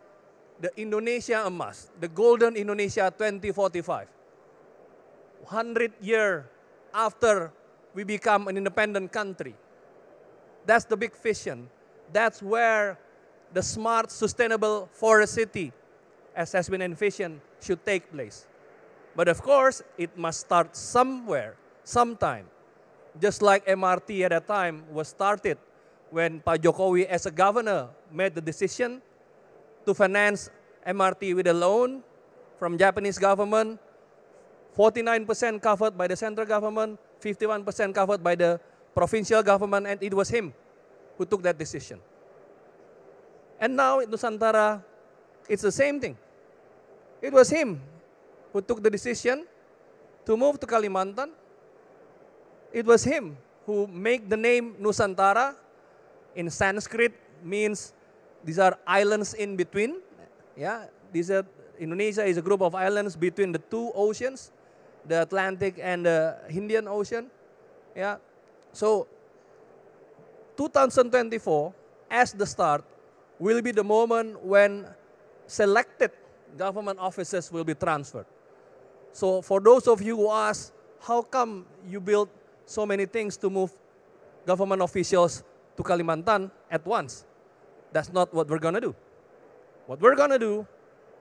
the Indonesia Emas, the Golden Indonesia 2045. 100 year after we become an independent country. That's the big vision. That's where the smart, sustainable forest city, as has been envisioned, should take place. But of course, it must start somewhere, sometime just like MRT at that time was started when Pak Jokowi as a governor made the decision to finance MRT with a loan from Japanese government, 49% covered by the central government, 51% covered by the provincial government, and it was him who took that decision. And now in Nusantara, it's the same thing. It was him who took the decision to move to Kalimantan it was him who made the name Nusantara. In Sanskrit means these are islands in between. Yeah, these are, Indonesia is a group of islands between the two oceans, the Atlantic and the Indian Ocean. Yeah, so 2024 as the start will be the moment when selected government offices will be transferred. So for those of you who ask, how come you build so many things to move government officials to Kalimantan at once. That's not what we're going to do. What we're going to do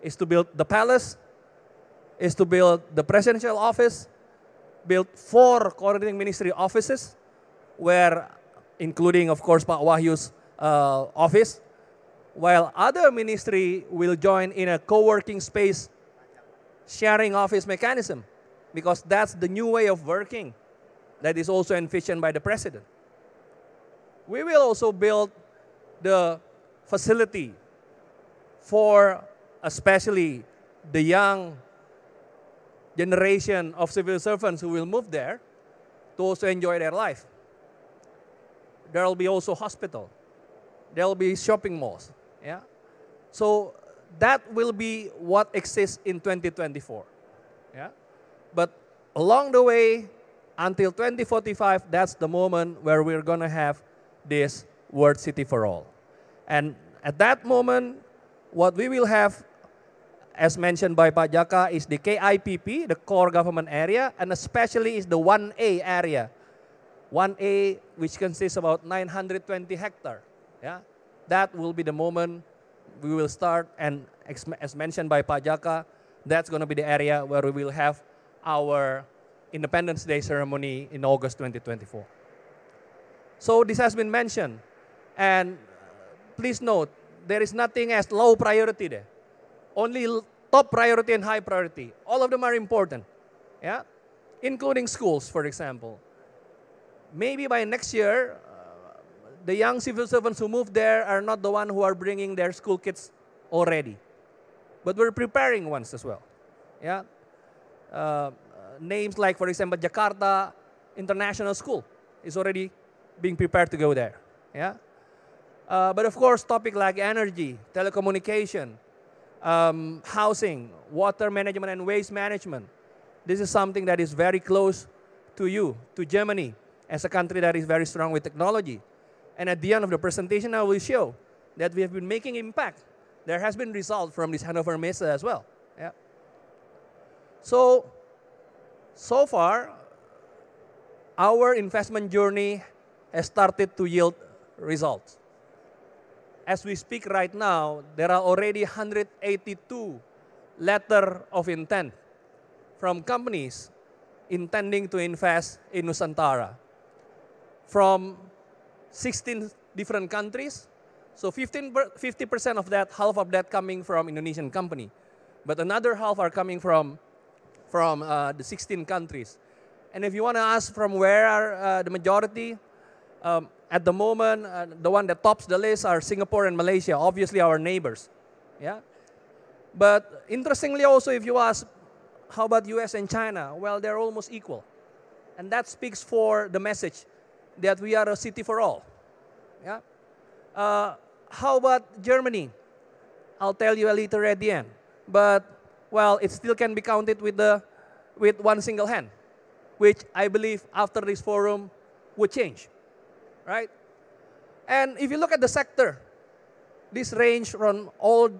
is to build the palace, is to build the presidential office, build four coordinating ministry offices, where, including, of course, Pak Wahyu's uh, office, while other ministry will join in a co-working space sharing office mechanism because that's the new way of working that is also envisioned by the president. We will also build the facility for especially the young generation of civil servants who will move there to also enjoy their life. There will be also hospital. There will be shopping malls. Yeah? So that will be what exists in 2024. Yeah? But along the way, until 2045, that's the moment where we're going to have this World City for All. And at that moment, what we will have, as mentioned by Pak Jaka, is the KIPP, the core government area, and especially is the 1A area. 1A, which consists about 920 hectare. Yeah? That will be the moment we will start, and as mentioned by Pak Jaka, that's going to be the area where we will have our Independence Day ceremony in August 2024. So this has been mentioned. And uh, please note, there is nothing as low priority there. Only top priority and high priority. All of them are important, yeah? including schools, for example. Maybe by next year, uh, the young civil servants who move there are not the one who are bringing their school kids already. But we're preparing ones as well. Yeah? Uh, names like, for example, Jakarta International School is already being prepared to go there. Yeah? Uh, but of course, topics like energy, telecommunication, um, housing, water management, and waste management. This is something that is very close to you, to Germany, as a country that is very strong with technology. And at the end of the presentation, I will show that we have been making impact. There has been result from this Hanover Mesa as well. Yeah. So so far, our investment journey has started to yield results. As we speak right now, there are already 182 letter of intent from companies intending to invest in Nusantara from 16 different countries. So 50% of that, half of that coming from Indonesian company. But another half are coming from from uh, the 16 countries. And if you want to ask from where are uh, the majority, um, at the moment, uh, the one that tops the list are Singapore and Malaysia, obviously our neighbors. Yeah. But interestingly also, if you ask, how about US and China? Well, they're almost equal. And that speaks for the message that we are a city for all. Yeah. Uh, how about Germany? I'll tell you a little at the end. But well, it still can be counted with, the, with one single hand, which I believe after this forum would change, right? And if you look at the sector, this range from all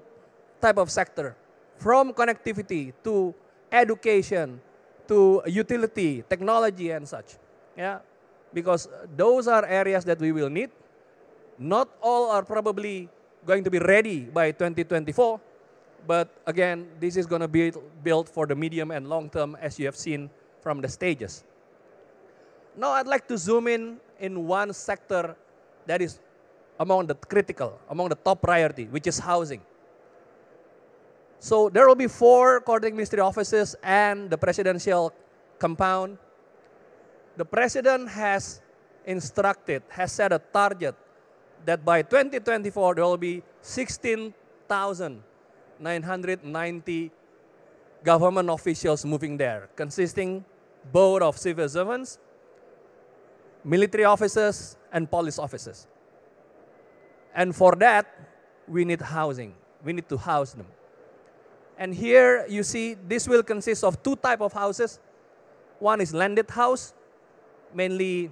type of sector, from connectivity to education to utility, technology and such. Yeah, because those are areas that we will need. Not all are probably going to be ready by 2024, but again, this is going to be built for the medium and long term, as you have seen from the stages. Now I'd like to zoom in in one sector that is among the critical, among the top priority, which is housing. So there will be four coordinating ministry offices and the presidential compound. The president has instructed, has set a target that by 2024 there will be 16,000 990 government officials moving there, consisting both of civil servants, military officers, and police officers. And for that, we need housing. We need to house them. And here you see this will consist of two type of houses. One is landed house, mainly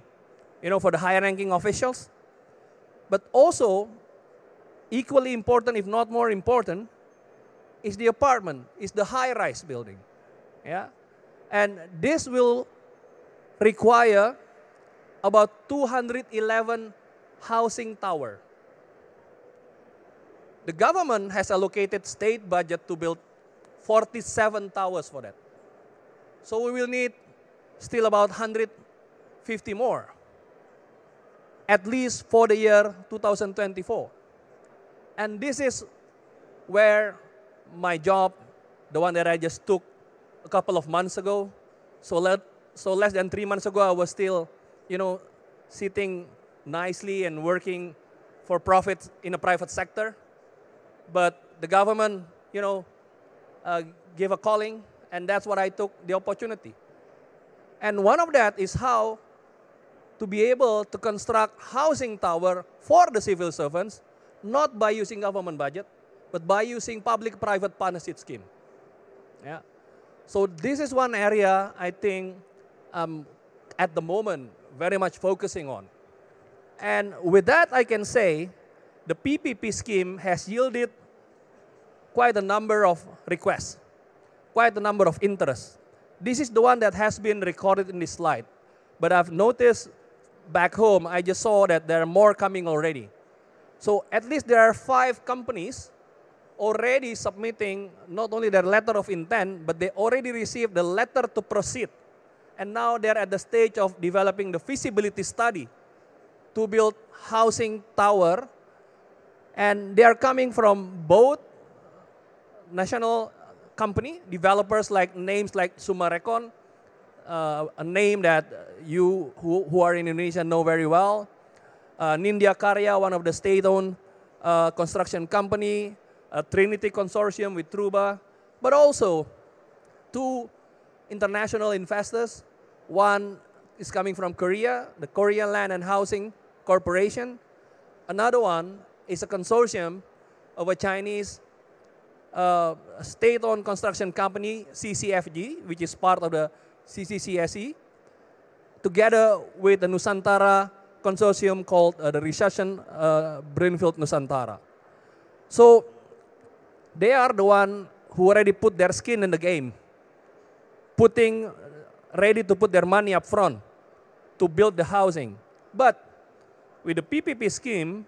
you know, for the higher ranking officials. But also, equally important, if not more important, is the apartment, Is the high rise building. Yeah? And this will require about 211 housing tower. The government has allocated state budget to build 47 towers for that. So we will need still about 150 more, at least for the year 2024. And this is where my job, the one that I just took a couple of months ago. So, let, so less than three months ago, I was still, you know, sitting nicely and working for profit in a private sector. But the government, you know, uh, gave a calling, and that's what I took the opportunity. And one of that is how to be able to construct housing tower for the civil servants, not by using government budget, but by using public-private partnership scheme. Yeah. So this is one area I think I'm um, at the moment very much focusing on. And with that, I can say the PPP scheme has yielded quite a number of requests, quite a number of interests. This is the one that has been recorded in this slide. But I've noticed back home, I just saw that there are more coming already. So at least there are five companies already submitting not only their letter of intent, but they already received the letter to proceed. And now they're at the stage of developing the feasibility study to build housing tower. And they are coming from both national company, developers like names like Sumarekon, uh, a name that you who, who are in Indonesia know very well. Uh, Nindya Karya, one of the state-owned uh, construction company, a Trinity Consortium with Truba, but also two international investors. One is coming from Korea, the Korean Land and Housing Corporation. Another one is a consortium of a Chinese uh, state-owned construction company, CCFG, which is part of the CCCSE, together with the Nusantara consortium called uh, the Recession uh, Brainfield Nusantara. So they are the one who already put their skin in the game, putting ready to put their money up front to build the housing. But with the PPP scheme,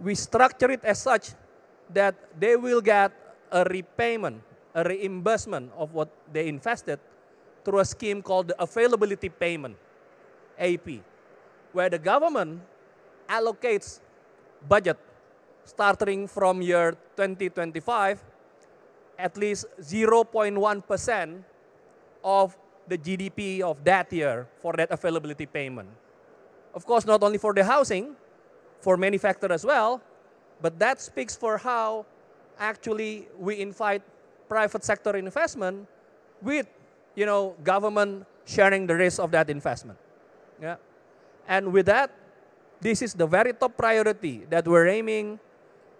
we structure it as such that they will get a repayment, a reimbursement of what they invested through a scheme called the Availability Payment, AP, where the government allocates budget starting from year 2025, at least 0.1% of the GDP of that year for that availability payment. Of course, not only for the housing, for many factors as well, but that speaks for how actually we invite private sector investment with you know, government sharing the risk of that investment. Yeah. And with that, this is the very top priority that we're aiming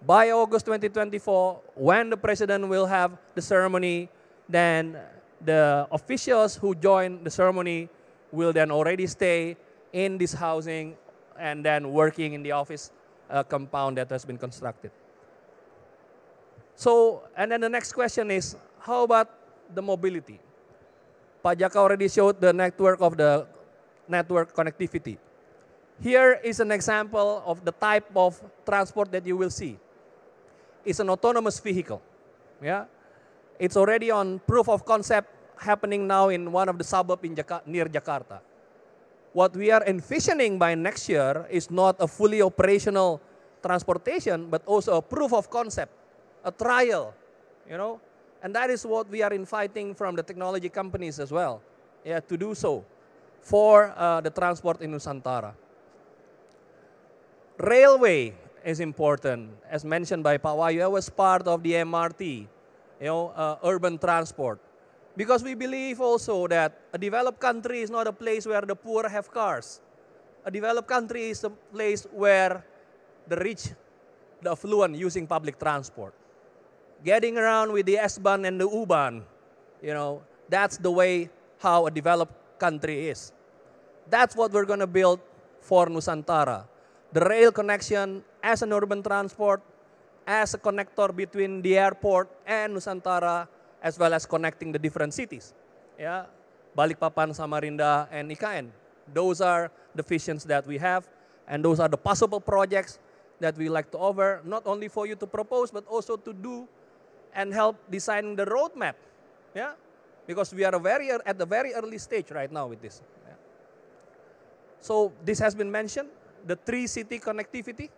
by August 2024, when the president will have the ceremony, then the officials who join the ceremony will then already stay in this housing and then working in the office uh, compound that has been constructed. So, and then the next question is, how about the mobility? Pajaka already showed the network of the network connectivity. Here is an example of the type of transport that you will see is an autonomous vehicle. Yeah, it's already on proof of concept happening now in one of the suburbs in Jaka near Jakarta. What we are envisioning by next year is not a fully operational transportation, but also a proof of concept, a trial, you know. And that is what we are inviting from the technology companies as well, yeah, to do so for uh, the transport in Nusantara. Railway, is important. As mentioned by Pawayo, I was part of the MRT, you know, uh, urban transport. Because we believe also that a developed country is not a place where the poor have cars. A developed country is a place where the rich, the affluent using public transport. Getting around with the S-Bahn and the U-Bahn, you know, that's the way how a developed country is. That's what we're going to build for Nusantara the rail connection as an urban transport, as a connector between the airport and Nusantara, as well as connecting the different cities. Yeah, Balikpapan, Samarinda, and IKN. Those are the visions that we have, and those are the possible projects that we like to offer, not only for you to propose, but also to do and help designing the roadmap. Yeah, because we are very at the very early stage right now with this. Yeah? So this has been mentioned the three city connectivity.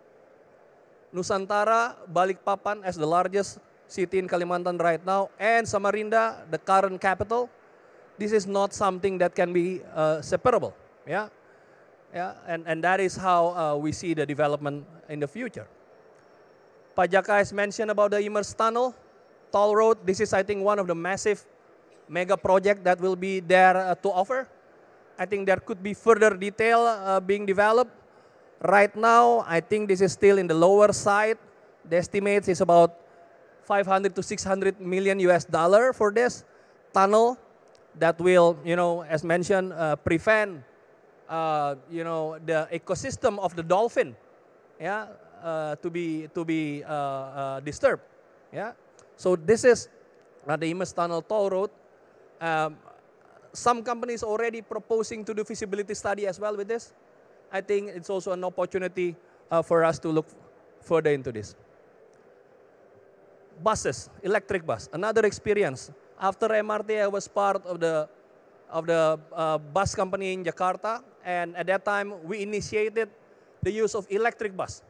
Nusantara, Balikpapan as the largest city in Kalimantan right now, and Samarinda, the current capital. This is not something that can be uh, separable. Yeah? Yeah? And, and that is how uh, we see the development in the future. Pajaka has mentioned about the Immerse Tunnel, Toll Road. This is, I think, one of the massive mega project that will be there uh, to offer. I think there could be further detail uh, being developed Right now, I think this is still in the lower side. The estimate is about 500 to 600 million US dollar for this tunnel that will, you know, as mentioned, uh, prevent, uh, you know, the ecosystem of the dolphin, yeah, uh, to be to be uh, uh, disturbed, yeah. So this is the Imes Tunnel toll road. Um, some companies already proposing to do feasibility study as well with this. I think it's also an opportunity uh, for us to look further into this. Buses, electric bus, another experience. After MRT, I was part of the of the uh, bus company in Jakarta, and at that time we initiated the use of electric bus.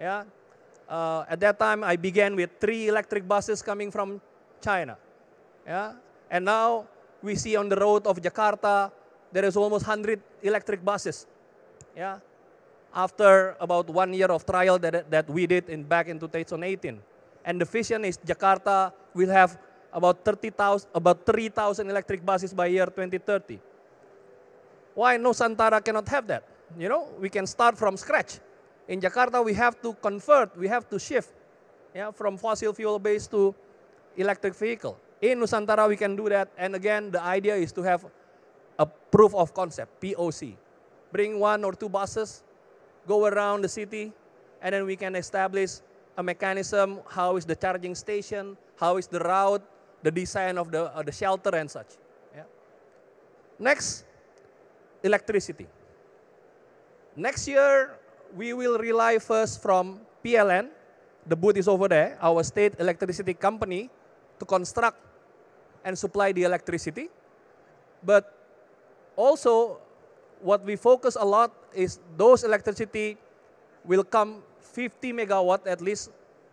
Yeah, uh, at that time I began with three electric buses coming from China. Yeah, and now we see on the road of Jakarta there is almost 100 electric buses yeah, after about one year of trial that, that we did in, back in 2018. And the vision is Jakarta will have about 30,000, about 3,000 electric buses by year 2030. Why no Santara cannot have that? You know, we can start from scratch. In Jakarta, we have to convert, we have to shift yeah, from fossil fuel based to electric vehicle. In Nusantara, we can do that. And again, the idea is to have a proof of concept, POC bring one or two buses, go around the city, and then we can establish a mechanism, how is the charging station, how is the route, the design of the, uh, the shelter and such. Yeah. Next, electricity. Next year, we will rely first from PLN, the booth is over there, our state electricity company, to construct and supply the electricity. But also, what we focus a lot is those electricity will come 50 megawatt at least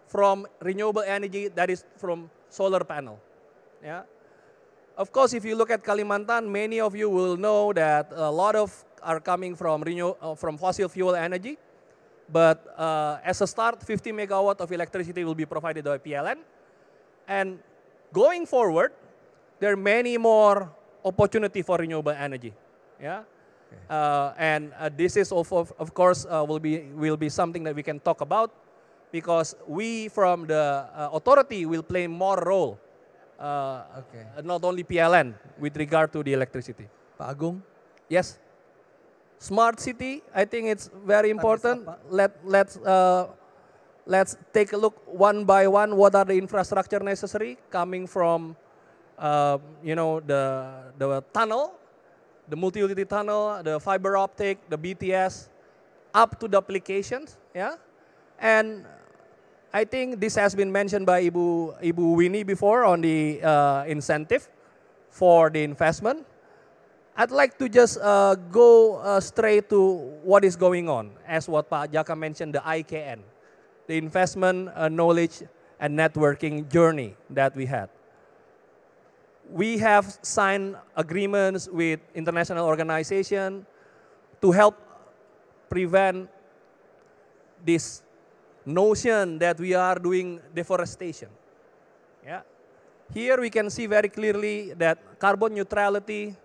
from renewable energy that is from solar panel. Yeah. Of course, if you look at Kalimantan, many of you will know that a lot of are coming from renew uh, from fossil fuel energy. But uh, as a start, 50 megawatt of electricity will be provided by PLN. And going forward, there are many more opportunity for renewable energy. Yeah. Uh, and uh, this is of, of, course uh, will be will be something that we can talk about because we from the uh, authority will play more role uh, okay. Uh, not only PLN with regard to the electricity. Pak Agung? Yes. Smart city, I think it's very important. Let let's let's take a look one by one what are the infrastructure necessary coming from you know the the tunnel the multi-utility tunnel, the fiber optic, the BTS, up to the applications, yeah? And I think this has been mentioned by Ibu, Ibu Winnie before on the uh, incentive for the investment. I'd like to just uh, go uh, straight to what is going on, as what Pak Jaka mentioned, the IKN, the investment uh, knowledge and networking journey that we had we have signed agreements with international organization to help prevent this notion that we are doing deforestation. Yeah. Here we can see very clearly that carbon neutrality,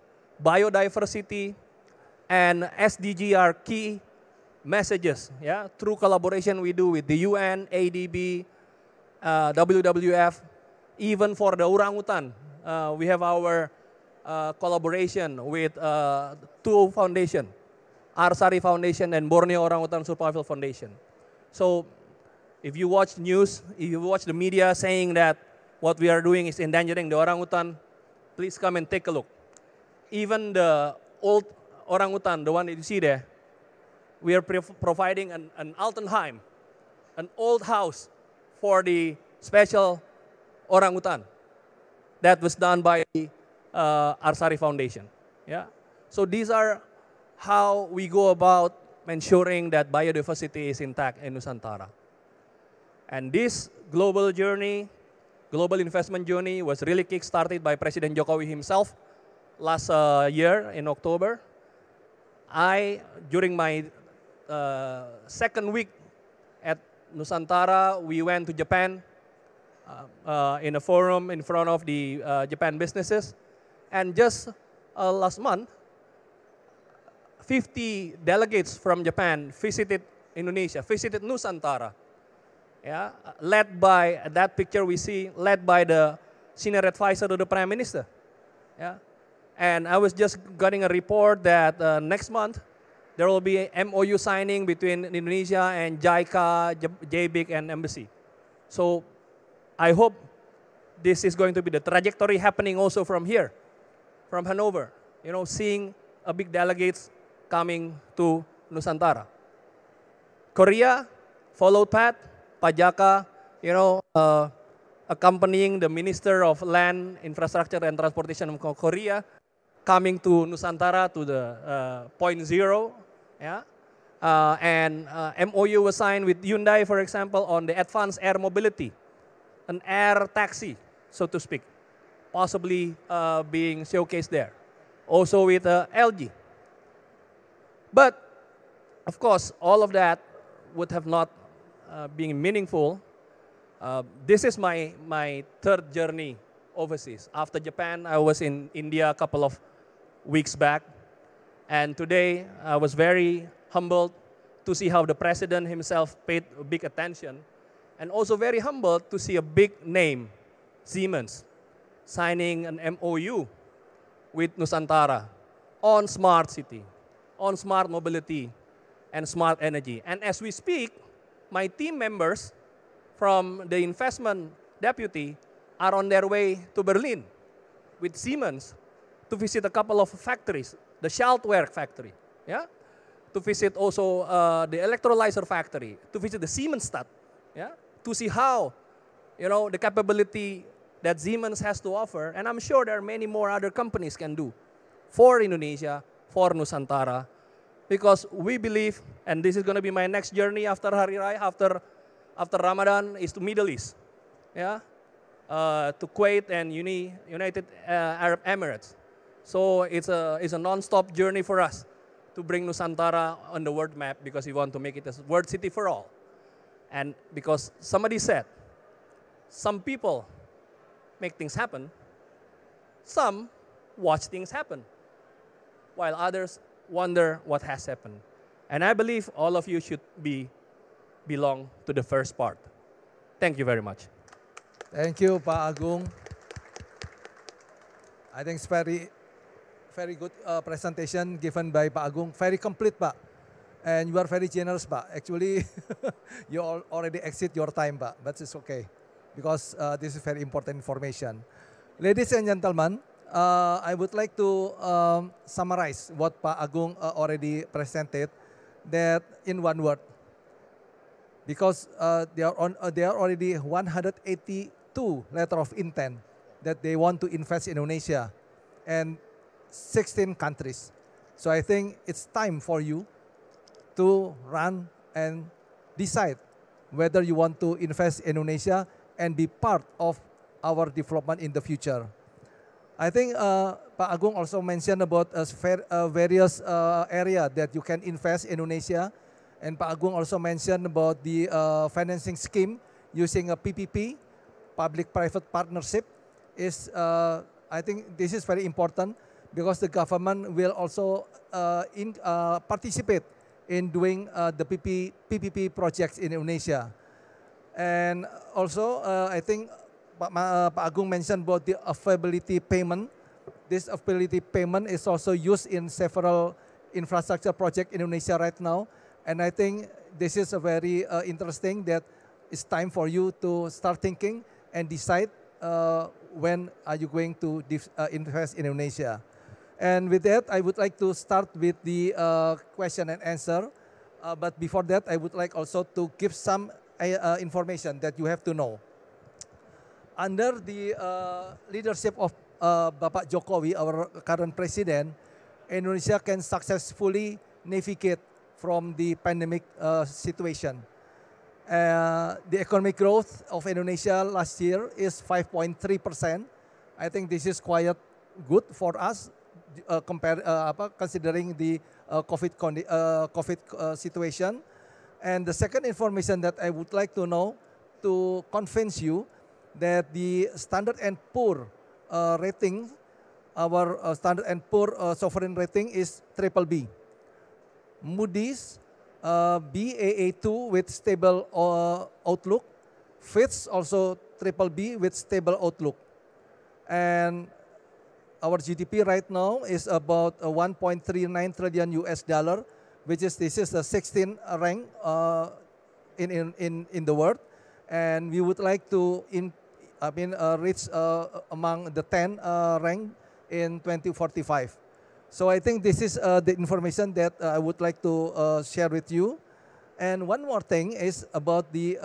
biodiversity, and SDG are key messages. Yeah, through collaboration we do with the UN, ADB, uh, WWF, even for the orangutan uh, we have our uh, collaboration with uh, two foundations, Arsari Foundation and Borneo Orangutan Survival Foundation. So if you watch news, if you watch the media saying that what we are doing is endangering the orangutan, please come and take a look. Even the old orangutan, the one that you see there, we are providing an, an Altenheim, an old house for the special orangutan that was done by uh, Arsari Foundation. Yeah? So these are how we go about ensuring that biodiversity is intact in Nusantara. And this global journey, global investment journey, was really kick-started by President Jokowi himself last uh, year in October. I, during my uh, second week at Nusantara, we went to Japan uh, in a forum in front of the uh, Japan businesses. And just uh, last month, 50 delegates from Japan visited Indonesia, visited Nusantara. Yeah, led by that picture we see, led by the senior advisor to the prime minister. Yeah, and I was just getting a report that uh, next month there will be MOU signing between Indonesia and JICA, JBIC, and embassy. So I hope this is going to be the trajectory happening also from here, from Hanover. You know, seeing a big delegates coming to Nusantara. Korea followed Pat, Pajaka, you know, uh, accompanying the Minister of Land, Infrastructure, and Transportation of Korea, coming to Nusantara to the uh, point zero, yeah. Uh, and uh, MOU was signed with Hyundai, for example, on the advanced air mobility an air taxi, so to speak, possibly uh, being showcased there. Also with uh, LG. But, of course, all of that would have not uh, been meaningful. Uh, this is my, my third journey overseas. After Japan, I was in India a couple of weeks back. And today, I was very humbled to see how the president himself paid big attention and also very humbled to see a big name, Siemens, signing an MOU with Nusantara on smart city, on smart mobility, and smart energy. And as we speak, my team members from the investment deputy are on their way to Berlin with Siemens to visit a couple of factories, the Schaltwerk factory, yeah? to visit also uh, the electrolyzer factory, to visit the Siemensstadt, yeah? to see how, you know, the capability that Siemens has to offer, and I'm sure there are many more other companies can do for Indonesia, for Nusantara, because we believe, and this is going to be my next journey after Hari Raya, after, after Ramadan, is to Middle East, yeah, uh, to Kuwait and Uni, United uh, Arab Emirates. So it's a, it's a non-stop journey for us to bring Nusantara on the world map because we want to make it a world city for all. And because somebody said, some people make things happen, some watch things happen, while others wonder what has happened. And I believe all of you should be belong to the first part. Thank you very much. Thank you, Pa Agung. I think it's very, very good uh, presentation given by Pa Agung. Very complete, Pa and you are very generous, Pak. Actually, you already exceed your time, Pak, but it's okay because uh, this is very important information. Ladies and gentlemen, uh, I would like to um, summarize what Pak Agung uh, already presented that in one word. Because uh, they, are on, uh, they are already 182 letter of intent that they want to invest in Indonesia and 16 countries. So I think it's time for you to run and decide whether you want to invest in Indonesia and be part of our development in the future. I think uh, Pak Agung also mentioned about uh, uh various uh, area that you can invest in Indonesia. And Pak Agung also mentioned about the uh, financing scheme using a PPP, public-private partnership. Is uh, I think this is very important because the government will also uh, in, uh, participate in doing uh, the PP, PPP projects in Indonesia. And also, uh, I think Pak, uh, Pak Agung mentioned about the affability payment. This affability payment is also used in several infrastructure projects in Indonesia right now. And I think this is a very uh, interesting that it's time for you to start thinking and decide uh, when are you going to uh, invest in Indonesia. And with that, I would like to start with the uh, question and answer. Uh, but before that, I would like also to give some uh, uh information that you have to know. Under the uh, leadership of uh, Bapak Jokowi, our current president, Indonesia can successfully navigate from the pandemic situation. the economic growth of Indonesia last year is 5.3%. I think this is quite good for us uh, compare uh, apa, considering the uh, COVID condi- uh, COVID uh, situation. And the second information that I would like to know to convince you that the Standard and Poor uh, rating, our uh, Standard and Poor uh, sovereign rating is triple B. Moody's uh, BAA2 with stable uh, outlook. Fitch also triple B with stable outlook. And our GDP right now is about uh, 1.39 trillion US dollar, which is this is the 16th rank uh, in, in, in, in the world. And we would like to in, I mean, uh, reach uh, among the 10 uh, rank in 2045. So I think this is uh, the information that I would like to share with you. And one more thing is about the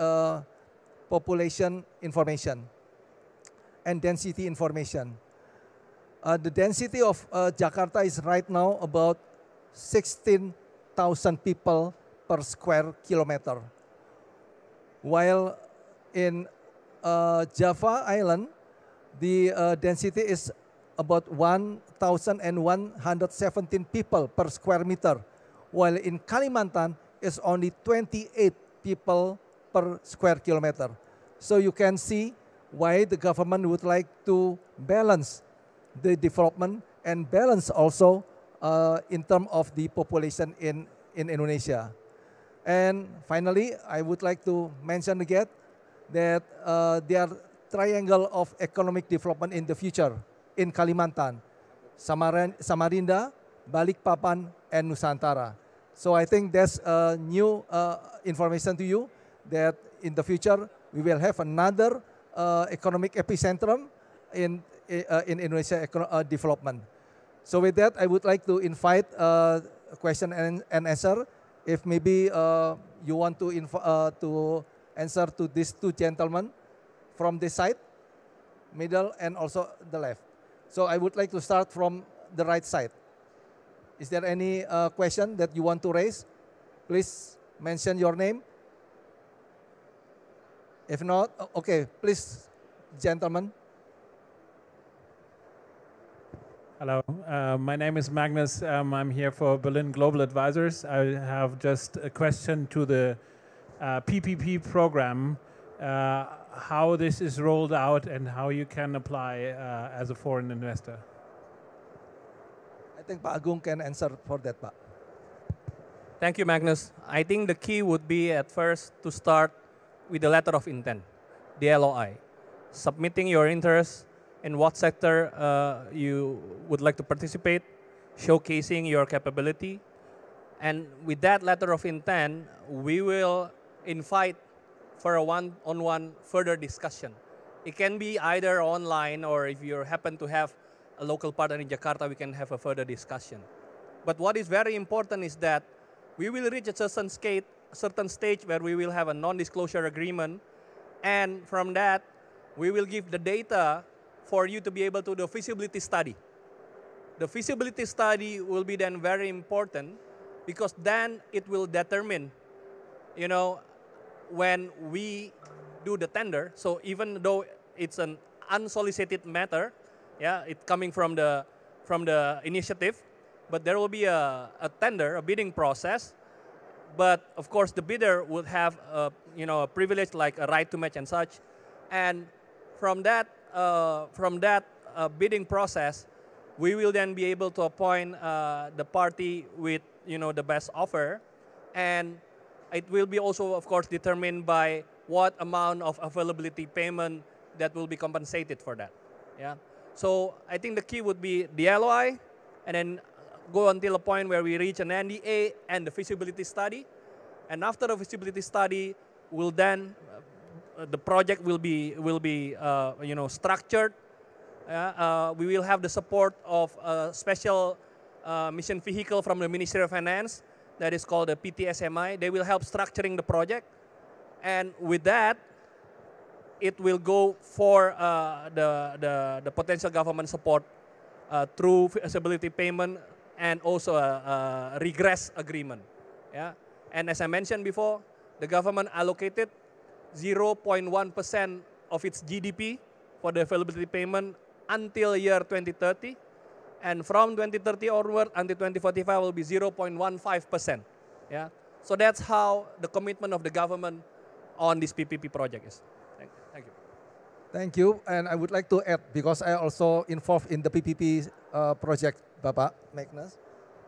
population information and density information. Uh, the density of uh, Jakarta is right now about 16,000 people per square kilometer. While in uh, Java Island, the uh, density is about 1,117 people per square meter, while in Kalimantan, it's only 28 people per square kilometer. So you can see why the government would like to balance the development and balance also uh, in terms of the population in, in Indonesia. And finally, I would like to mention again that uh, there are triangle of economic development in the future in Kalimantan, Samarinda, Balikpapan, and Nusantara. So I think that's a new uh, information to you that in the future we will have another uh, economic epicentrum in uh, in Indonesia uh, development. So with that, I would like to invite uh, a question and, and answer. If maybe you want to, to answer to these two gentlemen from this side, middle, and also the left. So I would like to start from the right side. Is there any uh, question that you want to raise? Please mention your name. If not, okay, please, gentlemen. Hello, uh, my name is Magnus. Um, I'm here for Berlin Global Advisors. I have just a question to the uh, PPP program, uh, how this is rolled out and how you can apply uh, as a foreign investor. I think Pak can answer for that, Pak. Thank you, Magnus. I think the key would be at first to start with the letter of intent, the LOI, submitting your interest in what sector uh, you would like to participate, showcasing your capability. And with that letter of intent, we will invite for a one-on-one -on -one further discussion. It can be either online or if you happen to have a local partner in Jakarta, we can have a further discussion. But what is very important is that we will reach a certain, skate, a certain stage where we will have a non-disclosure agreement. And from that, we will give the data for you to be able to do feasibility study. The feasibility study will be then very important because then it will determine, you know, when we do the tender. So even though it's an unsolicited matter, yeah, it's coming from the from the initiative, but there will be a, a tender, a bidding process. But of course, the bidder would have a, uh, you know a privilege like a right to match and such, and from that uh, from that uh, bidding process, we will then be able to appoint uh, the party with you know the best offer, and it will be also of course determined by what amount of availability payment that will be compensated for that. Yeah. So I think the key would be the LOI, and then go until a point where we reach an NDA and the feasibility study, and after the feasibility study, we'll then uh, the project will be will be uh, you know structured. Uh, we will have the support of a special mission vehicle from the Ministry of Finance that is called the PTSMI. They will help structuring the project, and with that, it will go for uh, the, the, the potential government support uh, through feasibility payment and also a, a, regress agreement. Yeah, and as I mentioned before, the government allocated 0.1% of its GDP for the availability payment until year 2030. And from 2030 onward until 2045 will be 0.15%. Yeah? So that's how the commitment of the government on this PPP project is. Thank, thank you. Thank you. And I would like to add, because I also involved in the PPP uh, project, Bapak Magnus.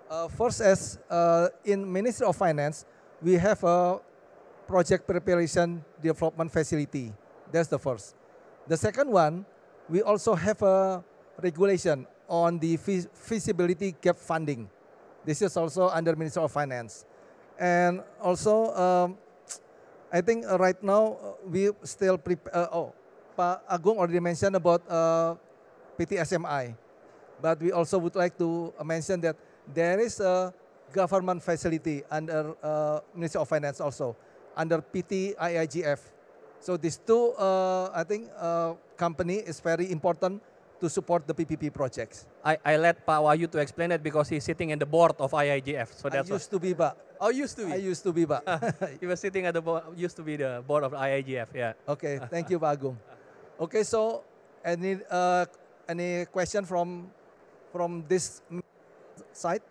Uh, first, as uh, in Ministry of Finance, we have a project preparation development facility. That's the first. The second one, we also have a regulation on the feasibility gap funding. This is also under Minister of Finance. And also, um, I think right now uh, we still prepare, uh, oh, Pa Agung already mentioned about uh, PTSMI. But we also would like to uh, mention that there is a government facility under uh, Ministry of Finance also under PT IIGF. So these two, uh, I think, uh, company is very important to support the PPP projects. I, I let Pak Wahyu to explain it because he's sitting in the board of IIGF. So that's I used what. to be Pak. Oh, used to be. I used to be Pak. he was sitting at the board, used to be the board of IIGF. Yeah. Okay. Thank you, Pak Agung. Okay. So, any uh, any question from from this side?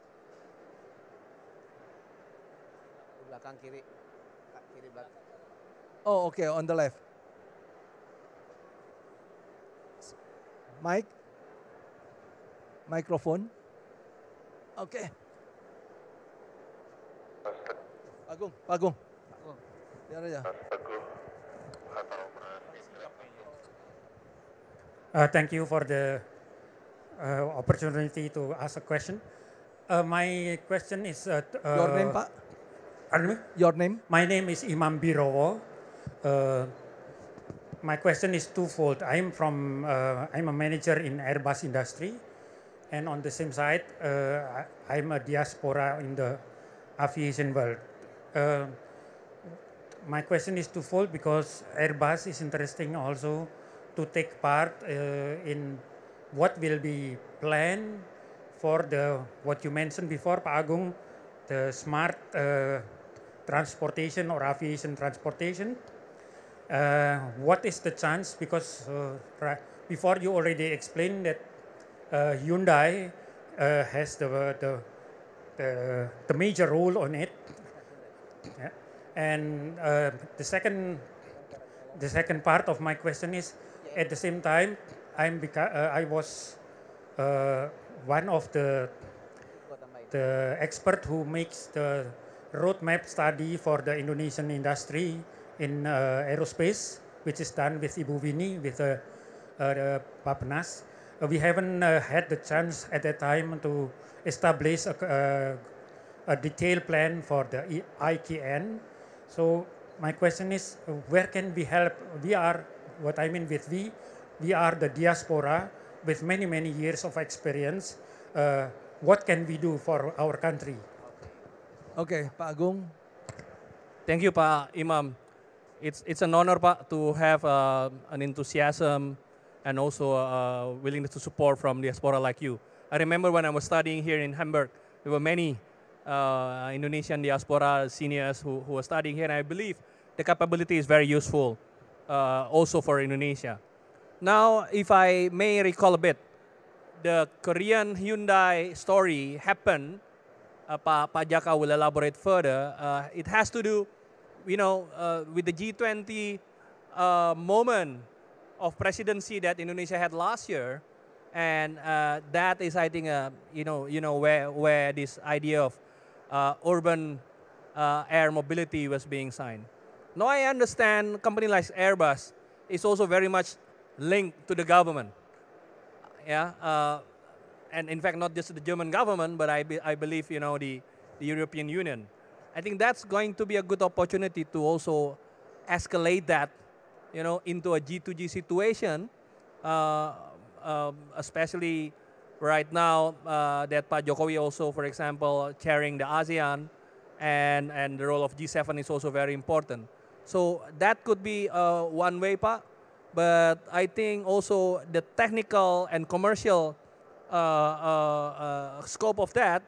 Belakang kiri. Oh, okay, on the left. Mic. Microphone. Okay. Agung, Agung. Agung. Biar aja. Uh, thank you for the uh, opportunity to ask a question. Uh, my question is... Uh, uh, Your name, uh, Pak? Pardon me? Your name? My name is Imam Birowo. Uh, my question is twofold. I'm from uh, I'm a manager in Airbus industry, and on the same side, uh, I'm a diaspora in the aviation world. Uh, my question is twofold because Airbus is interesting also to take part uh, in what will be planned for the what you mentioned before, Pak Agung, the smart transportation or aviation transportation uh, what is the chance? Because uh, before you already explained that uh, Hyundai uh, has the, the, the, the, major role on it. Yeah. And uh, the, second, the second part of my question is, at the same time, I'm beca- uh, I was one of the, the expert who makes the roadmap study for the Indonesian industry in uh, aerospace, which is done with Ibu Ibuvini, with uh, uh, uh Papanas. we haven't had the chance at that time to establish a, a detailed plan for the IKN. So my question is, where can we help? We are, what I mean with we, we are the diaspora with many, many years of experience. Uh, what can we do for our country? Okay, Pak Agung. Thank you, Pak Imam it's, it's an honor to have uh, an enthusiasm and also a uh, willingness to support from diaspora like you. I remember when I was studying here in Hamburg, there were many uh, Indonesian diaspora seniors who, who were studying here, and I believe the capability is very useful uh, also for Indonesia. Now, if I may recall a bit, the Korean Hyundai story happened, uh, pa Pak Jaka will elaborate further, uh, it has to do you know, uh, with the G20 uh, moment of presidency that Indonesia had last year, and uh, that is, I think, uh, you know, you know, where where this idea of uh, urban uh, air mobility was being signed. Now I understand company like Airbus is also very much linked to the government. Yeah, and in fact, not just the German government, but I, be, I believe you know the, the European Union. I think that's going to be a good opportunity to also escalate that, you know, into a G2G situation, uh, um, especially right now uh, that Pak Jokowi also, for example, chairing the ASEAN, and and the role of G7 is also very important. So that could be uh, one way, Pak. But I think also the technical and commercial uh, uh, uh, scope of that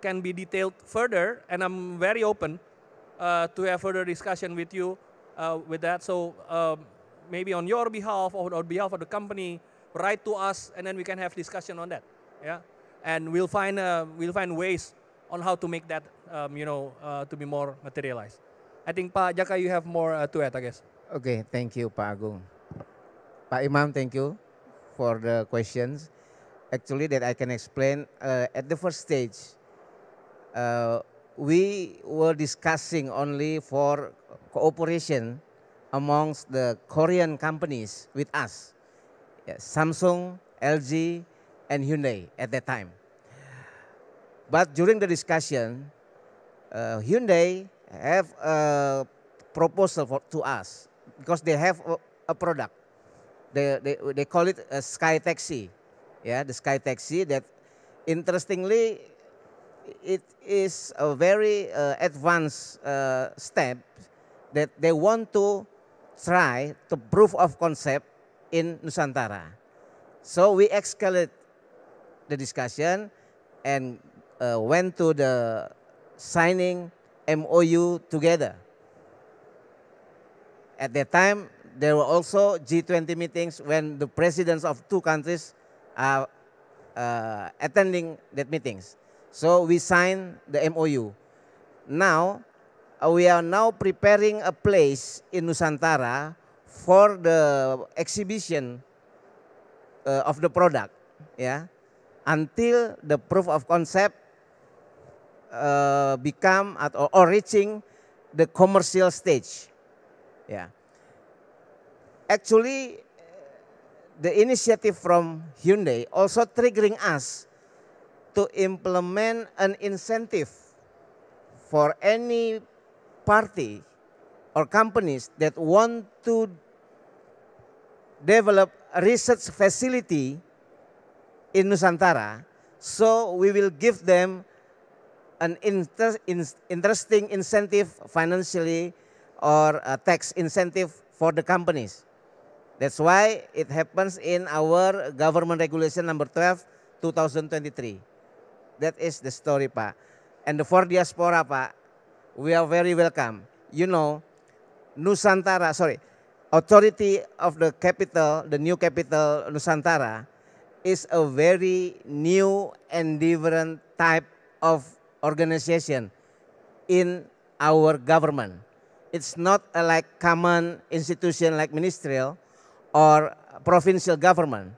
can be detailed further, and I'm very open uh, to have further discussion with you uh, with that. So um, maybe on your behalf or on behalf of the company, write to us, and then we can have discussion on that. Yeah, and we'll find uh, we'll find ways on how to make that um, you know uh, to be more materialized. I think Pa Jaka, you have more uh, to add, I guess. Okay, thank you, Pa Agung. Pa Imam, thank you for the questions. Actually, that I can explain uh, at the first stage uh, we were discussing only for cooperation amongst the Korean companies with us, yeah, Samsung, LG, and Hyundai at that time. But during the discussion, uh, Hyundai have a proposal for, to us because they have a, a product. They, they, they call it a sky taxi. Yeah, the sky taxi that interestingly it is a very uh, advanced uh, step that they want to try to proof of concept in Nusantara. So we escalated the discussion and uh, went to the signing MOU together. At that time, there were also G20 meetings when the presidents of two countries are uh, attending that meetings. So we signed the MOU. Now uh, we are now preparing a place in Nusantara for the exhibition uh, of the product, yeah, until the proof of concept uh, become at or, or reaching the commercial stage, yeah. Actually, the initiative from Hyundai also triggering us to implement an incentive for any party or companies that want to develop a research facility in Nusantara, so we will give them an inter in interesting incentive financially or a tax incentive for the companies. That's why it happens in our government regulation number 12, 2023. That is the story, Pak. And for diaspora, Pak, we are very welcome. You know, Nusantara, sorry, authority of the capital, the new capital Nusantara, is a very new and different type of organization in our government. It's not a like common institution like ministerial or provincial government.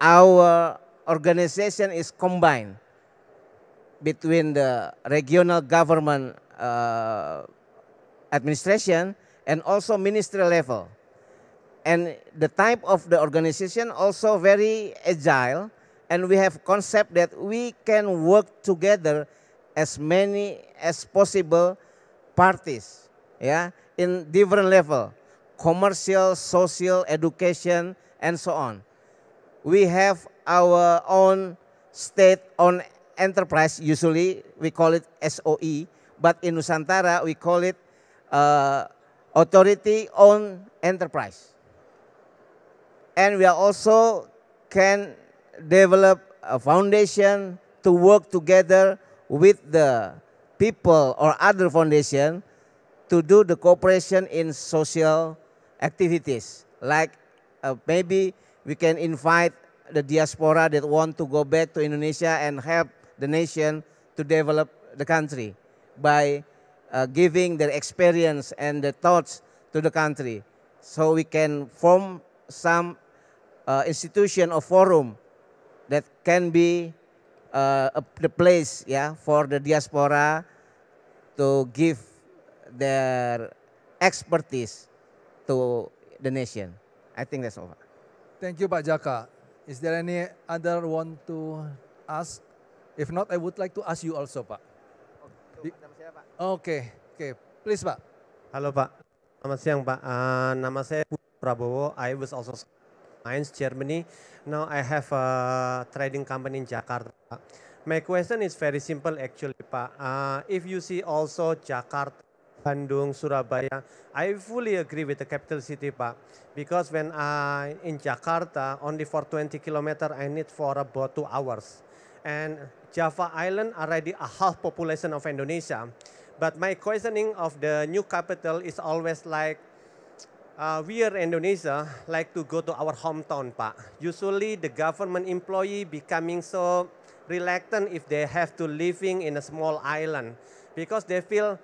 Our organization is combined between the regional government uh, administration and also ministry level. And the type of the organization also very agile and we have concept that we can work together as many as possible parties yeah in different level commercial social education and so on we have our own state-owned enterprise. Usually we call it SOE, but in Nusantara we call it uh, authority-owned enterprise. And we also can develop a foundation to work together with the people or other foundation to do the cooperation in social activities like uh, maybe we can invite the diaspora that want to go back to Indonesia and help the nation to develop the country by uh, giving their experience and their thoughts to the country. So we can form some uh, institution or forum that can be uh, a, the place yeah, for the diaspora to give their expertise to the nation. I think that's all. Thank you, Pak Jaka. Is there any other want to ask? If not, I would like to ask you also, Pak. Oke, oh, oke. Okay. Okay. Please, Pak. Halo, Pak. Selamat siang, Pak. Uh, nama saya Prabowo. I was also in Germany. Now I have a trading company in Jakarta. My question is very simple actually, Pak. Uh, if you see also Jakarta Bandung, Surabaya. I fully agree with the capital city, Pak. Because when I in Jakarta, only for 20 kilometers, I need for about two hours. And Java Island already a half population of Indonesia. But my questioning of the new capital is always like, uh, we are Indonesia like to go to our hometown, Pak. Usually the government employee becoming so reluctant if they have to living in a small island because they feel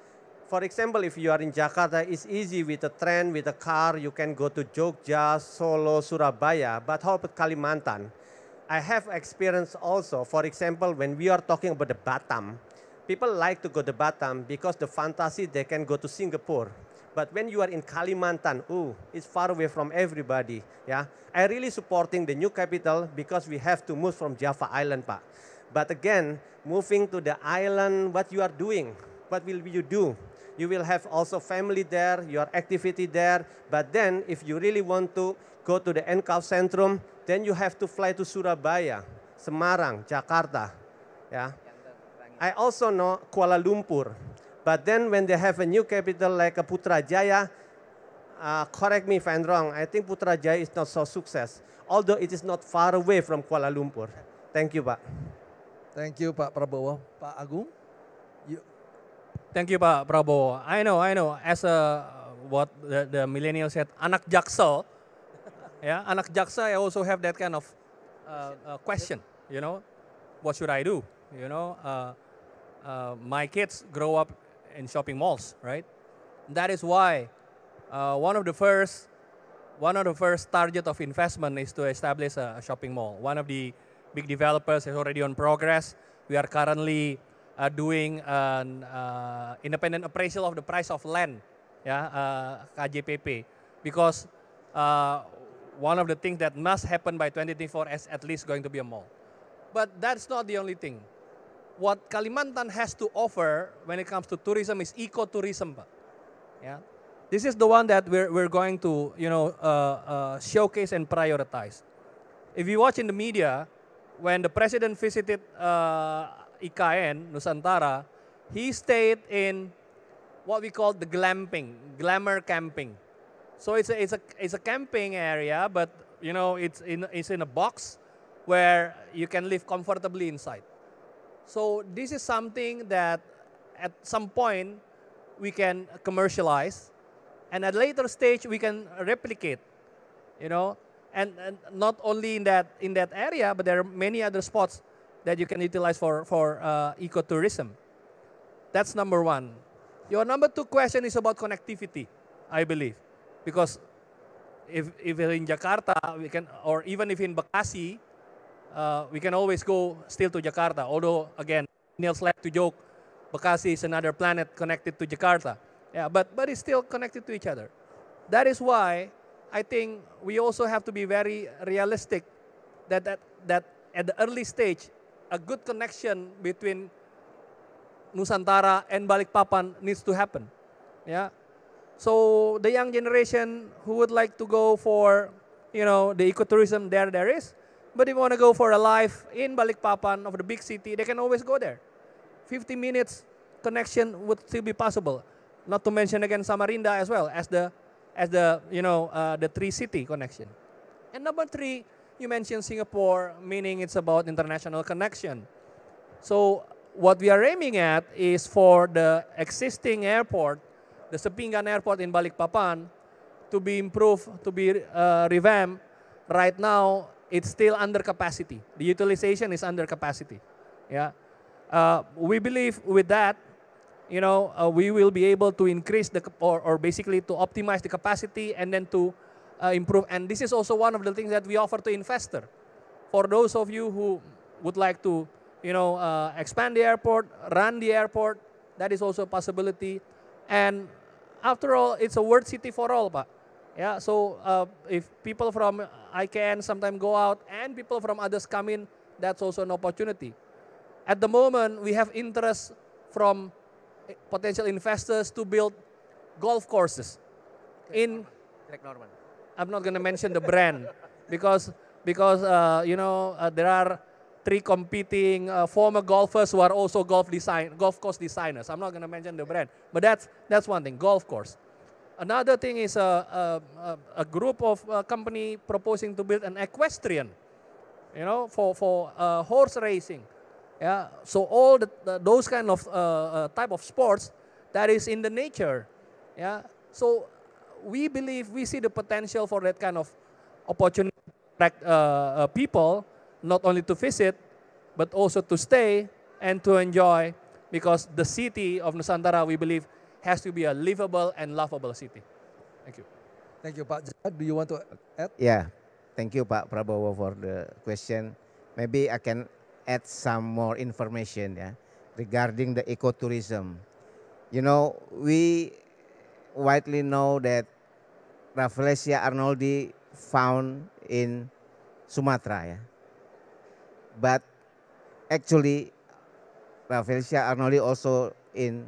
for example, if you are in Jakarta, it's easy with a train, with a car, you can go to Jogja, Solo, Surabaya, but how about Kalimantan? I have experience also, for example, when we are talking about the Batam, people like to go to Batam because the fantasy they can go to Singapore. But when you are in Kalimantan, ooh, it's far away from everybody. Yeah, I really supporting the new capital because we have to move from Java Island, Pak. But again, moving to the island, what you are doing? What will you do? You will have also family there, your activity there. But then if you really want to go to the NCAL Centrum, then you have to fly to Surabaya, Semarang, Jakarta. Yeah. I also know Kuala Lumpur. But then when they have a new capital like Putrajaya, uh, correct me if I'm wrong, I think Putrajaya is not so success, although it is not far away from Kuala Lumpur. Thank you, Pak. Thank you, Pak Prabowo. Pak Agung? Thank you Pak Prabowo. I know, I know. As a what the, the millennial said, anak jaksel. yeah, anak jaksa. I also have that kind of uh, uh, question. You know, what should I do? You know, uh, uh, my kids grow up in shopping malls, right? That is why uh, one of the first one of the first target of investment is to establish a, a shopping mall. One of the big developers is already on progress. We are currently uh, doing an uh, independent appraisal of the price of land, yeah, uh, KJPP, because uh, one of the things that must happen by 2024 is at least going to be a mall. But that's not the only thing. What Kalimantan has to offer when it comes to tourism is ecotourism. Yeah, this is the one that we're, we're going to you know uh, uh, showcase and prioritize. If you watch in the media, when the president visited uh, IKN, Nusantara, he stayed in what we call the glamping, glamour camping. So it's a, it's a, it's a camping area, but you know, it's in, it's in a box where you can live comfortably inside. So this is something that at some point we can commercialize and at later stage we can replicate, you know, and, and not only in that, in that area, but there are many other spots that you can utilize for, for uh, ecotourism. That's number one. Your number two question is about connectivity, I believe. Because if, if are in Jakarta, we can, or even if in Bakasi, uh, we can always go still to Jakarta. Although, again, Niels like to joke, Bakasi is another planet connected to Jakarta. Yeah, but, but it's still connected to each other. That is why I think we also have to be very realistic that, that, that at the early stage, a good connection between Nusantara and Balikpapan needs to happen. Yeah. So the young generation who would like to go for, you know, the ecotourism there, there is. But if you want to go for a life in Balikpapan of the big city, they can always go there. 50 minutes connection would still be possible. Not to mention again Samarinda as well as the, as the you know, uh, the three city connection. And number three, you mentioned Singapore, meaning it's about international connection. So what we are aiming at is for the existing airport, the Sepinggan Airport in Balikpapan, to be improved, to be uh, revamped. Right now, it's still under capacity. The utilization is under capacity. Yeah, uh, we believe with that, you know, uh, we will be able to increase the or, or basically to optimize the capacity and then to uh, improve. And this is also one of the things that we offer to investor. For those of you who would like to, you know, uh, expand the airport, run the airport, that is also a possibility. And after all, it's a world city for all, Pak. Yeah, so uh, if people from IKN sometimes go out and people from others come in, that's also an opportunity. At the moment, we have interest from potential investors to build golf courses in Greg Norman. I'm not going to mention the brand because because uh, you know uh, there are three competing uh, former golfers who are also golf design golf course designers. I'm not going to mention the brand, but that's that's one thing. Golf course. Another thing is a, uh, a, uh, uh, a group of company proposing to build an equestrian, you know, for for horse racing. Yeah. So all the, the, those kind of type of sports that is in the nature. Yeah. So we believe we see the potential for that kind of opportunity uh, uh, people not only to visit but also to stay and to enjoy because the city of Nusantara, we believe, has to be a livable and lovable city. Thank you. Thank you, Pak. Do you want to add? Yeah. Thank you, Pak Prabowo, for the question. Maybe I can add some more information yeah, regarding the ecotourism. You know, we widely know that Rafflesia arnoldi found in Sumatra ya. But actually Rafflesia arnoldi also in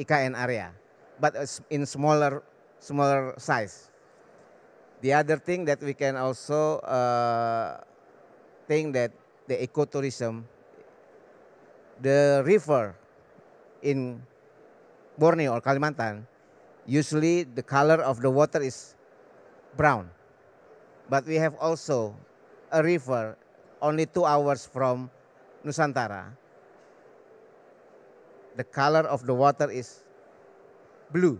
IKN area but in smaller smaller size. The other thing that we can also uh, think that the ecotourism, the river in Borneo or Kalimantan, usually the color of the water is brown. But we have also a river only two hours from Nusantara. The color of the water is blue,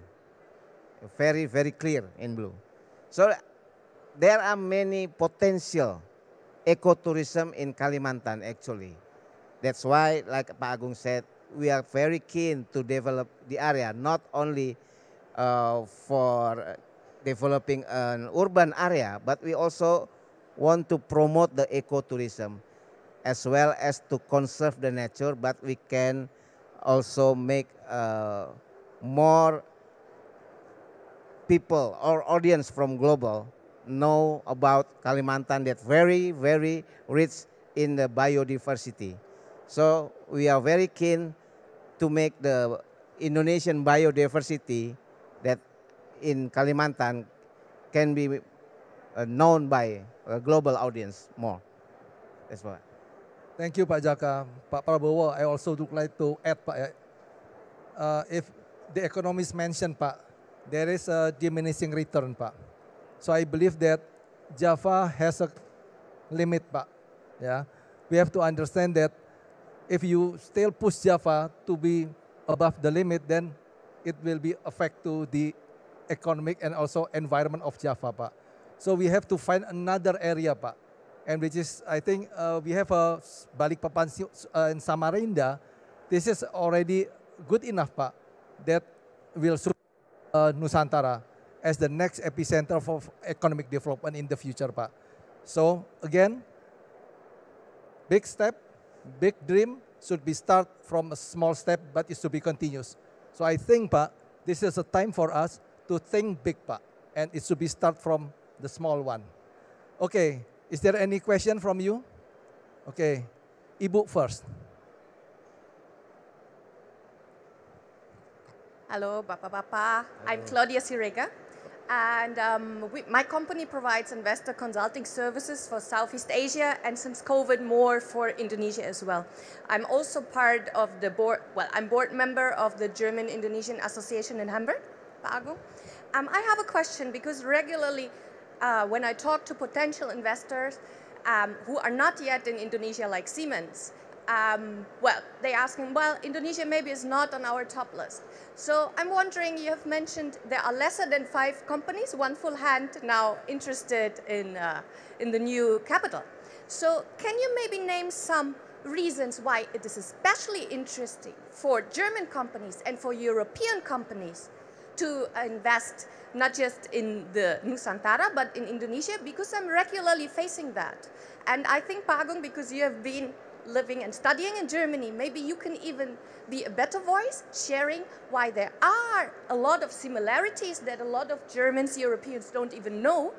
very, very clear in blue. So there are many potential ecotourism in Kalimantan actually. That's why, like Pak Agung said, we are very keen to develop the area, not only uh, for developing an urban area, but we also want to promote the ecotourism as well as to conserve the nature, but we can also make uh, more people or audience from global know about Kalimantan that very, very rich in the biodiversity. So we are very keen to make the Indonesian biodiversity in Kalimantan can be uh, known by a global audience more. That's what. Thank you, Pak Jaka. Pak Prabowo, I also would like to add, Pak, eh, uh, if the economist mentioned, Pak, there is a diminishing return, Pak. So I believe that Java has a limit, Pak. Yeah, we have to understand that if you still push Java to be above the limit, then it will be affect to the economic and also environment of Java, Pak. So we have to find another area, Pak. And which is, I think, uh, we have a Balikpapan uh, in Samarinda. This is already good enough, Pak, that will suit uh, Nusantara as the next epicenter for economic development in the future, Pak. So again, big step, big dream should be start from a small step, but it should be continuous. So I think, Pak, this is a time for us to think big, Pak, and it should be start from the small one. Okay, is there any question from you? Okay, Ibu first. Hello, Papa Papa. I'm Claudia Sirega. And um, we, my company provides investor consulting services for Southeast Asia and since COVID more for Indonesia as well. I'm also part of the board, well, I'm board member of the German Indonesian Association in Hamburg. Pago. Um, I have a question because regularly uh, when I talk to potential investors um, who are not yet in Indonesia like Siemens, um, well, they ask me, well, Indonesia maybe is not on our top list. So I'm wondering, you have mentioned there are lesser than five companies, one full hand now interested in, uh, in the new capital. So can you maybe name some reasons why it is especially interesting for German companies and for European companies to invest not just in the Nusantara, but in Indonesia, because I'm regularly facing that. And I think, Pagong, because you have been living and studying in Germany, maybe you can even be a better voice sharing why there are a lot of similarities that a lot of Germans, Europeans don't even know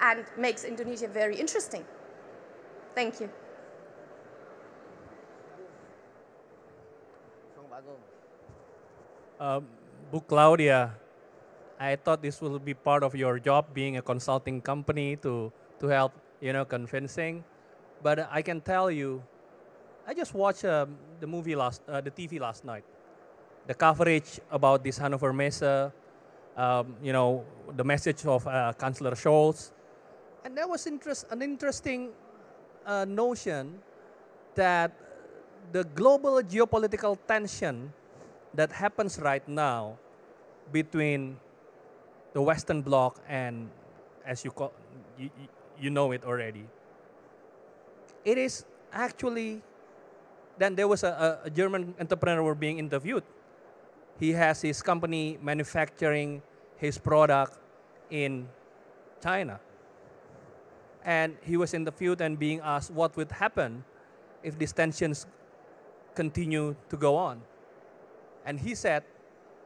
and makes Indonesia very interesting. Thank you. Uh, Bu Claudia, I thought this will be part of your job, being a consulting company to, to help, you know, convincing. But I can tell you, I just watched um, the movie last, uh, the TV last night. The coverage about this Hannover Mesa, um, you know, the message of uh, Councillor Scholz. And there was interest, an interesting uh, notion that the global geopolitical tension that happens right now between the Western Bloc, and as you, call, you, you know it already. It is actually, then there was a, a German entrepreneur being interviewed. He has his company manufacturing his product in China. And he was in the field and being asked what would happen if these tensions continue to go on. And he said,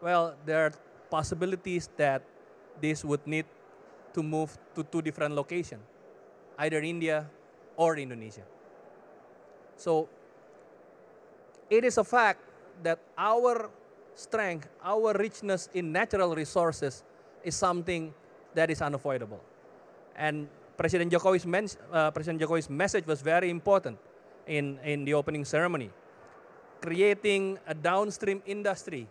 well, there are possibilities that this would need to move to two different locations, either India or Indonesia. So it is a fact that our strength, our richness in natural resources is something that is unavoidable. And President Jokowi's, men, uh, President Jokowi's message was very important in, in the opening ceremony. Creating a downstream industry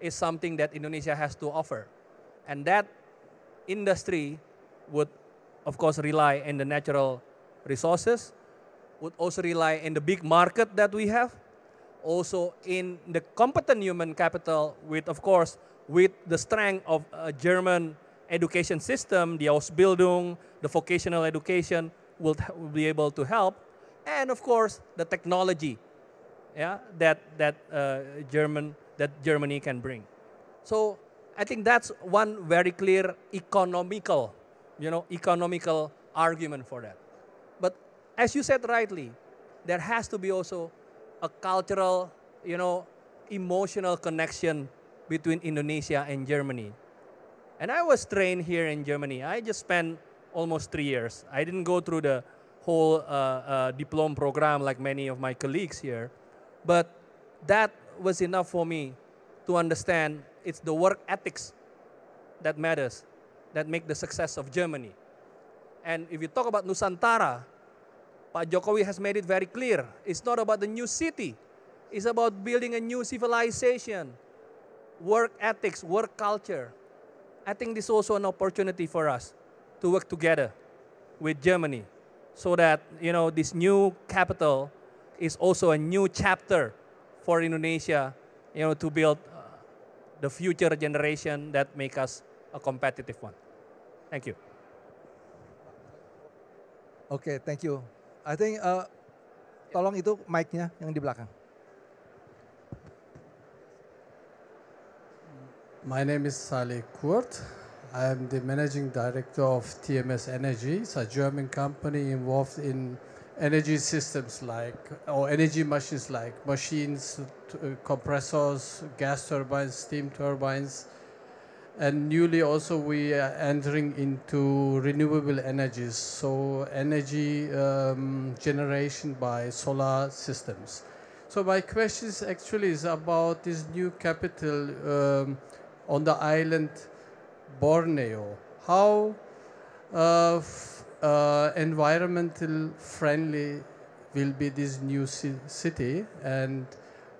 is something that Indonesia has to offer. And that industry would, of course, rely on the natural resources, would also rely on the big market that we have, also in the competent human capital with, of course, with the strength of a German education system, the Ausbildung, the vocational education will, will be able to help. And of course, the technology yeah, that, that, uh, German, that Germany can bring. So I think that's one very clear economical, you know, economical argument for that. But as you said rightly, there has to be also a cultural, you know, emotional connection between Indonesia and Germany. And I was trained here in Germany. I just spent almost three years. I didn't go through the whole uh, uh, diploma program like many of my colleagues here, but that was enough for me to understand it's the work ethics that matters, that make the success of Germany. And if you talk about Nusantara, Pak Jokowi has made it very clear. It's not about the new city. It's about building a new civilization, work ethics, work culture. I think this is also an opportunity for us to work together with Germany so that, you know, this new capital is also a new chapter for Indonesia, you know, to build the future generation that make us a competitive one. Thank you. okay, thank you. I think uh, tolong itu mic-nya yang di belakang. My name is Saleh Kurt. I am the managing director of TMS Energy. It's a German company involved in energy systems like, or energy machines like machines, uh, compressors, gas turbines, steam turbines. And newly also we are entering into renewable energies, so energy um, generation by solar systems. So my question is actually is about this new capital um, on the island Borneo. How uh, uh, environmental friendly will be this new city and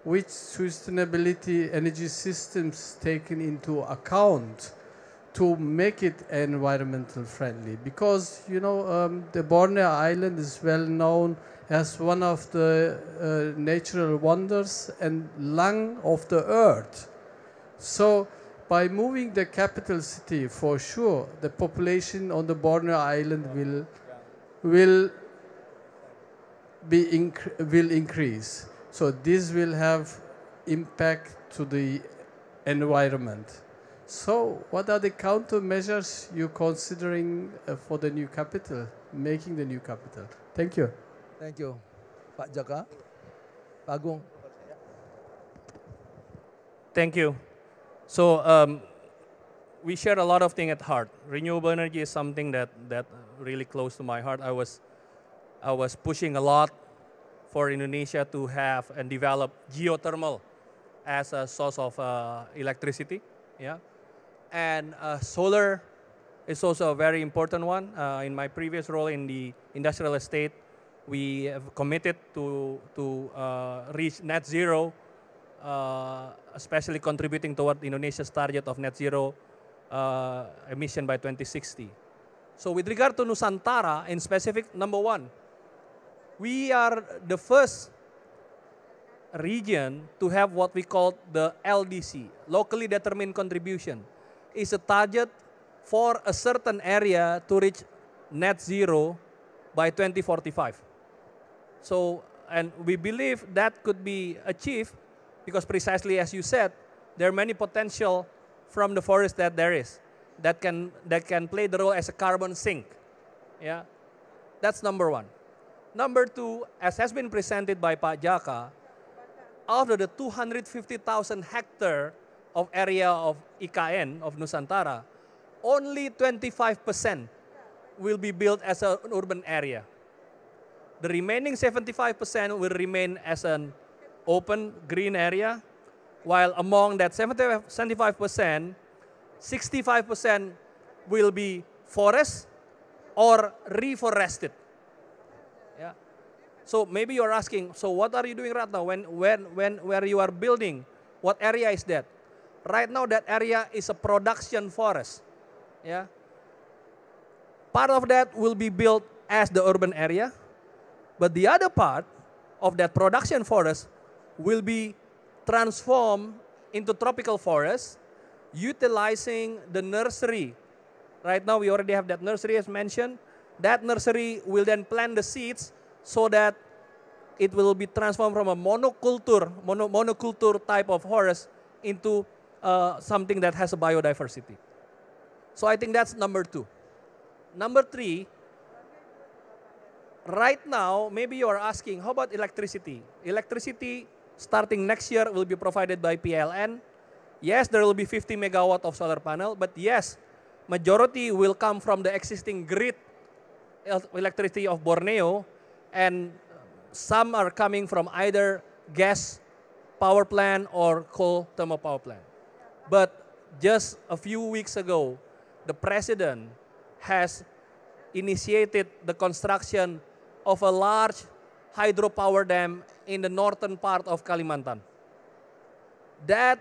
which sustainability energy systems taken into account to make it environmental friendly because you know um, the Borneo island is well known as one of the uh, natural wonders and lung of the earth so by moving the capital city, for sure, the population on the Borneo island will, will, be inc will increase. So this will have impact to the environment. So what are the countermeasures you're considering uh, for the new capital, making the new capital? Thank you. Thank you. Pak Jaka. Pak Agung. Thank you. So um, we share a lot of things at heart. Renewable energy is something that, that really close to my heart. I was, I was pushing a lot for Indonesia to have and develop geothermal as a source of uh, electricity. Yeah, and uh, solar is also a very important one. Uh, in my previous role in the industrial estate, we have committed to to uh, reach net zero uh, especially contributing toward Indonesia's target of net zero uh, emission by 2060. So with regard to Nusantara, in specific, number one, we are the first region to have what we call the LDC, locally determined contribution. is a target for a certain area to reach net zero by 2045. So, and we believe that could be achieved because precisely as you said, there are many potential from the forest that there is that can, that can play the role as a carbon sink. Yeah? That's number one. Number two, as has been presented by Pak Jaka, out of the 250,000 hectare of area of IKN, of Nusantara, only 25% will be built as an urban area. The remaining 75% will remain as an open green area, while among that 75%, 65% will be forest or reforested. Yeah. So maybe you're asking, so what are you doing right now when, when, when, where you are building? What area is that? Right now that area is a production forest. Yeah. Part of that will be built as the urban area, but the other part of that production forest will be transformed into tropical forest utilizing the nursery. Right now, we already have that nursery as mentioned. That nursery will then plant the seeds so that it will be transformed from a monoculture, mono, monoculture type of forest into uh, something that has a biodiversity. So I think that's number two. Number three, right now, maybe you are asking, how about electricity? Electricity starting next year will be provided by PLN. Yes, there will be 50 megawatt of solar panel, but yes, majority will come from the existing grid electricity of Borneo, and some are coming from either gas power plant or coal thermal power plant. But just a few weeks ago, the president has initiated the construction of a large hydropower dam in the northern part of Kalimantan. That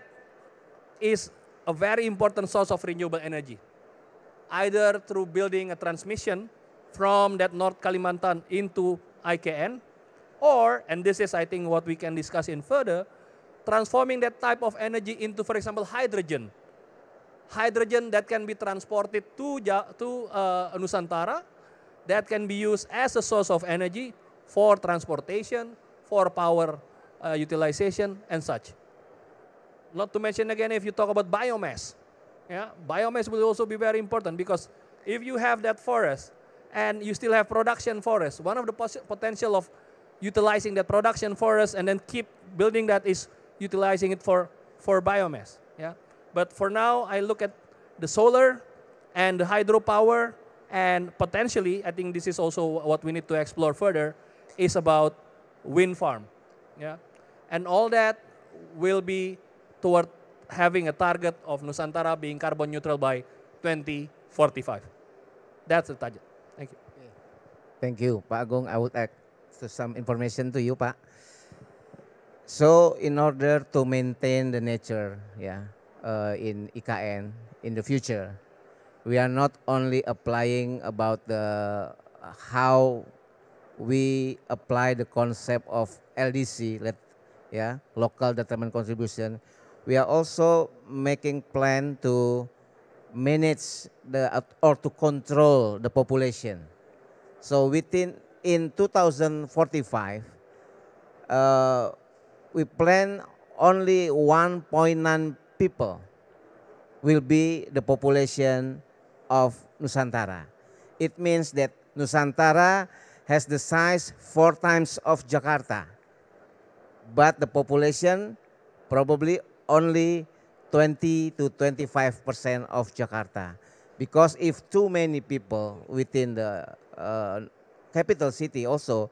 is a very important source of renewable energy, either through building a transmission from that North Kalimantan into IKN, or, and this is I think what we can discuss in further, transforming that type of energy into, for example, hydrogen. Hydrogen that can be transported to, to uh, Nusantara, that can be used as a source of energy, for transportation, for power uh, utilization, and such. Not to mention again, if you talk about biomass, yeah, biomass will also be very important because if you have that forest and you still have production forest, one of the potential of utilizing that production forest and then keep building that is utilizing it for, for biomass. Yeah? But for now, I look at the solar and the hydropower and potentially, I think this is also what we need to explore further, is about wind farm. Yeah? And all that will be toward having a target of Nusantara being carbon neutral by 2045. That's the target. Thank you. Thank you, Pak Agung. I would add to some information to you, Pak. So, in order to maintain the nature, yeah, uh, in IKN in the future, we are not only applying about the uh, how we apply the concept of LDC, let, yeah, local determined contribution, we are also making plan to manage the or to control the population. So within in 2045, uh, we plan only 1.9 people will be the population of Nusantara. It means that Nusantara has the size four times of Jakarta, but the population probably only 20 to 25 percent of Jakarta. Because if too many people within the uh, capital city also,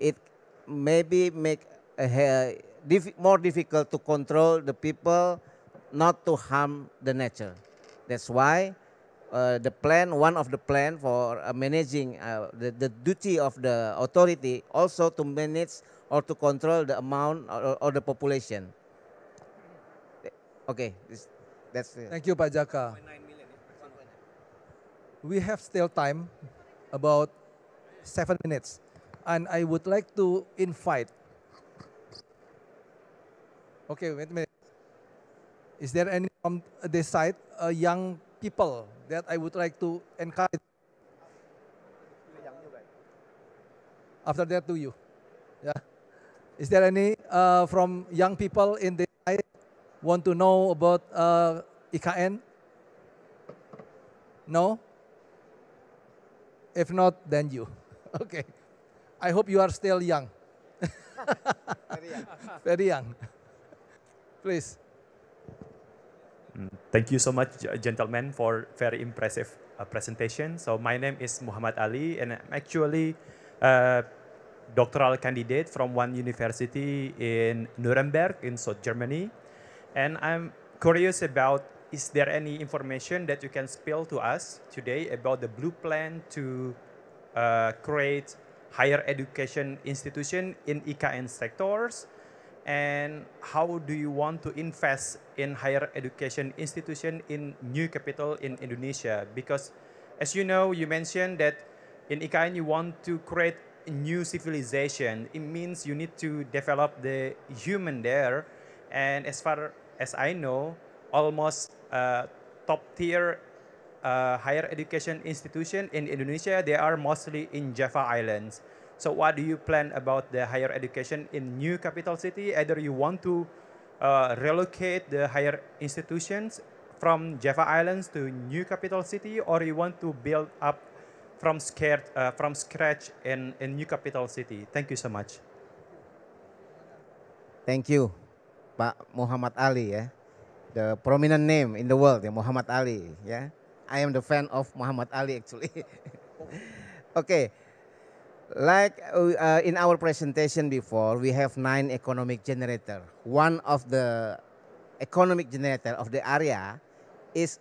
it maybe make uh, diff more difficult to control the people not to harm the nature. That's why uh, the plan, one of the plan for uh, managing uh, the, the duty of the authority also to manage or to control the amount or, or the population. Okay, this, that's it. Thank you, Pajaka. We have still time, about seven minutes. And I would like to invite, okay, wait a minute. Is there any from this side, a young people that I would like to encourage. After that, to you. Yeah. Is there any uh, from young people in the I want to know about uh, IKN? No? If not, then you. Okay. I hope you are still young. Very young. Very young. Please. Mm. Thank you so much, gentlemen, for very impressive uh, presentation. So my name is Muhammad Ali, and I'm actually a doctoral candidate from one university in Nuremberg in South Germany. And I'm curious about, is there any information that you can spill to us today about the blue plan to uh, create higher education institution in IKN sectors and how do you want to invest in higher education institution in new capital in Indonesia? Because as you know, you mentioned that in IKN you want to create a new civilization. It means you need to develop the human there. And as far as I know, almost uh, top tier uh, higher education institution in Indonesia, they are mostly in Java Islands. So what do you plan about the higher education in new capital city? Either you want to uh, relocate the higher institutions from Java Islands to new capital city, or you want to build up from, scared, uh, from scratch in, in new capital city? Thank you so much. Thank you, Pak Muhammad Ali, yeah? the prominent name in the world, yeah, Muhammad Ali. Yeah, I am the fan of Muhammad Ali actually. okay, like uh, uh, in our presentation before, we have nine economic generator. One of the economic generator of the area is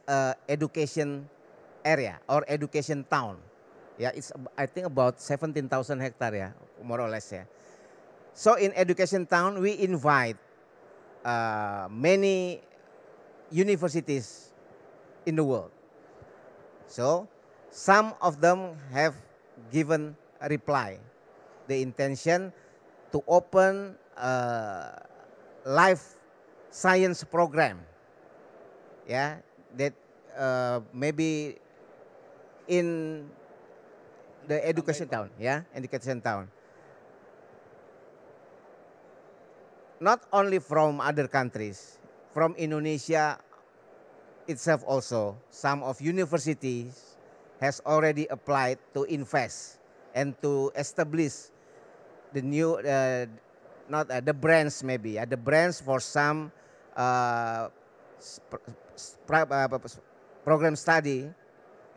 education area or education town. Yeah, it's I think about 17,000 hectare, yeah, more or less. Yeah. So in education town, we invite uh, many universities in the world. So some of them have given reply. The intention to open a life science program. Yeah, that uh, maybe in the education town, yeah, education town. Not only from other countries, from Indonesia itself also, some of universities has already applied to invest and to establish the new uh, not uh, the brands maybe uh, the brands for some uh, uh program study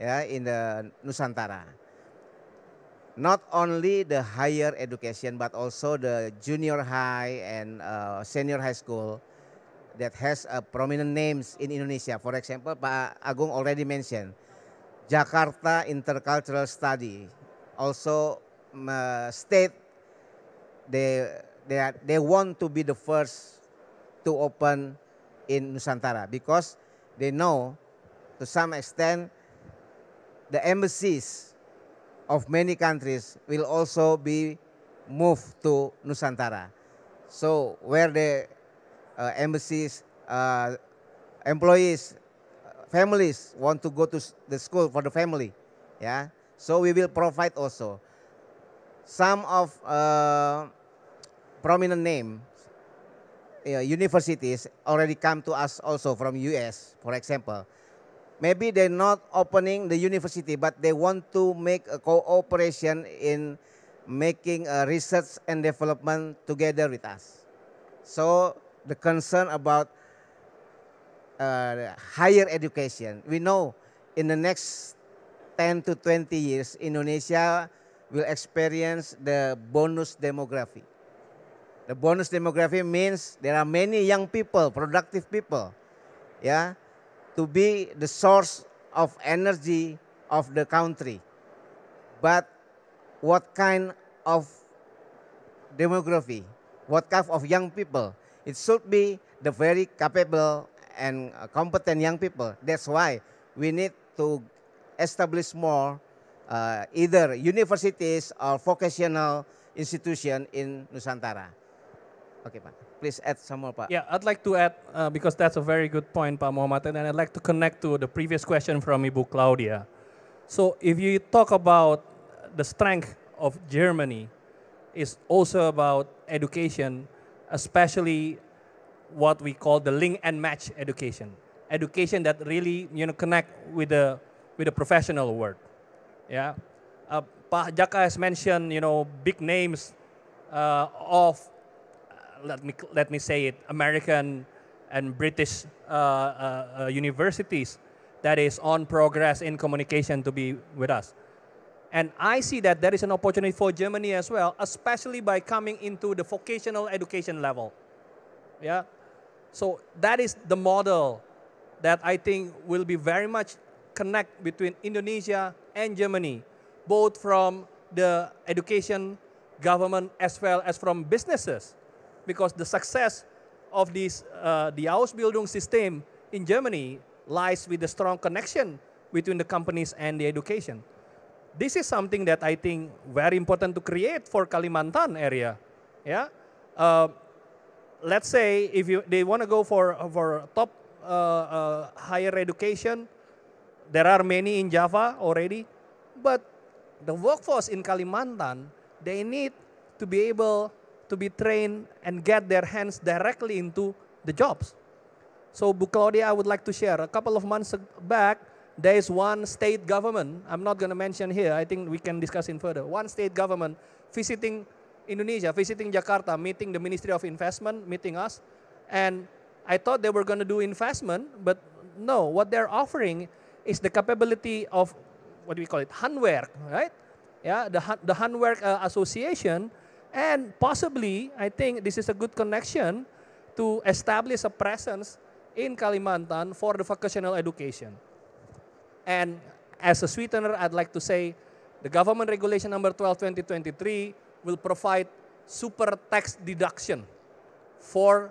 yeah, in the Nusantara. Not only the higher education but also the junior high and uh, senior high school that has a uh, prominent names in Indonesia. For example, Pak Agung already mentioned Jakarta Intercultural Study also um, uh, state they, they, are, they want to be the first to open in Nusantara because they know to some extent the embassies of many countries will also be moved to Nusantara. So where the uh, embassies, uh, employees, uh, families want to go to the school for the family, yeah. So we will provide also some of uh, prominent names, universities already come to us also from US, for example. Maybe they're not opening the university, but they want to make a cooperation in making a uh, research and development together with us. So the concern about uh, higher education, we know in the next 10 to 20 years, Indonesia will experience the bonus demography. The bonus demography means there are many young people, productive people, yeah, to be the source of energy of the country. But what kind of demography, what kind of young people? It should be the very capable and competent young people. That's why we need to establish more uh, either universities or vocational institution in Nusantara. Okay, Pak. Please add some more, Pak. Yeah, I'd like to add, uh, because that's a very good point, Pak Muhammad, and I'd like to connect to the previous question from Ibu Claudia. So if you talk about the strength of Germany, is also about education, especially what we call the link and match education. Education that really you know, connect with the with a professional word. Yeah. Uh, Jaka has mentioned, you know, big names uh, of, uh, let me, let me say it, American and British uh, uh, uh, universities that is on progress in communication to be with us. And I see that there is an opportunity for Germany as well, especially by coming into the vocational education level. Yeah. So that is the model that I think will be very much connect between Indonesia and Germany, both from the education, government, as well as from businesses. Because the success of this, uh, the Ausbildung system in Germany lies with the strong connection between the companies and the education. This is something that I think very important to create for Kalimantan area. Yeah, uh, let's say if you, they want to go for for top uh, uh, higher education, there are many in Java already, but the workforce in Kalimantan, they need to be able to be trained and get their hands directly into the jobs. So Bu Claudia, I would like to share. A couple of months back, there is one state government, I'm not going to mention here, I think we can discuss in further. One state government visiting Indonesia, visiting Jakarta, meeting the Ministry of Investment, meeting us. And I thought they were going to do investment, but no, what they're offering is the capability of what do we call it, handwerk, right? Yeah, the, the handwerk uh, association. And possibly, I think this is a good connection to establish a presence in Kalimantan for the vocational education. And as a sweetener, I'd like to say the government regulation number 12, 2023 will provide super tax deduction for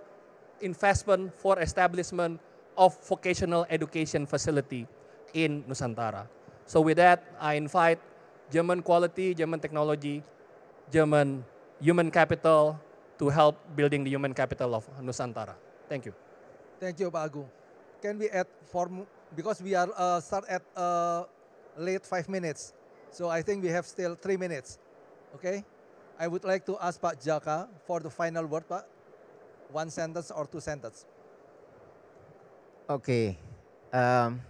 investment for establishment of vocational education facility in Nusantara. So with that, I invite German quality, German technology, German human capital to help building the human capital of Nusantara. Thank you. Thank you, Pak Agung. Can we add for because we are uh, start at uh, late five minutes, so I think we have still three minutes. Okay, I would like to ask Pak Jaka for the final word, Pak. One sentence or two sentences. Okay. Um.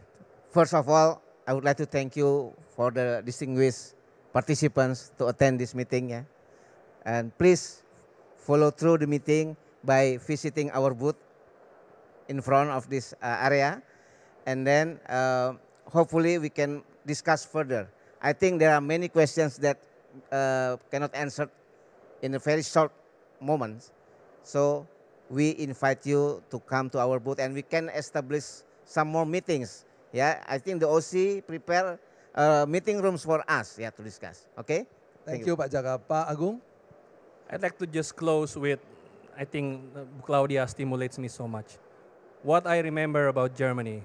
First of all, I would like to thank you for the distinguished participants to attend this meeting. Yeah? And please follow through the meeting by visiting our booth in front of this uh, area. And then uh, hopefully we can discuss further. I think there are many questions that uh, cannot answer in a very short moment. So we invite you to come to our booth and we can establish some more meetings yeah, I think the OC prepare uh, meeting rooms for us yeah, to discuss. Okay? Thank, Thank you, Pak Jaga. Pak Agung? I'd like to just close with, I think uh, Claudia stimulates me so much. What I remember about Germany,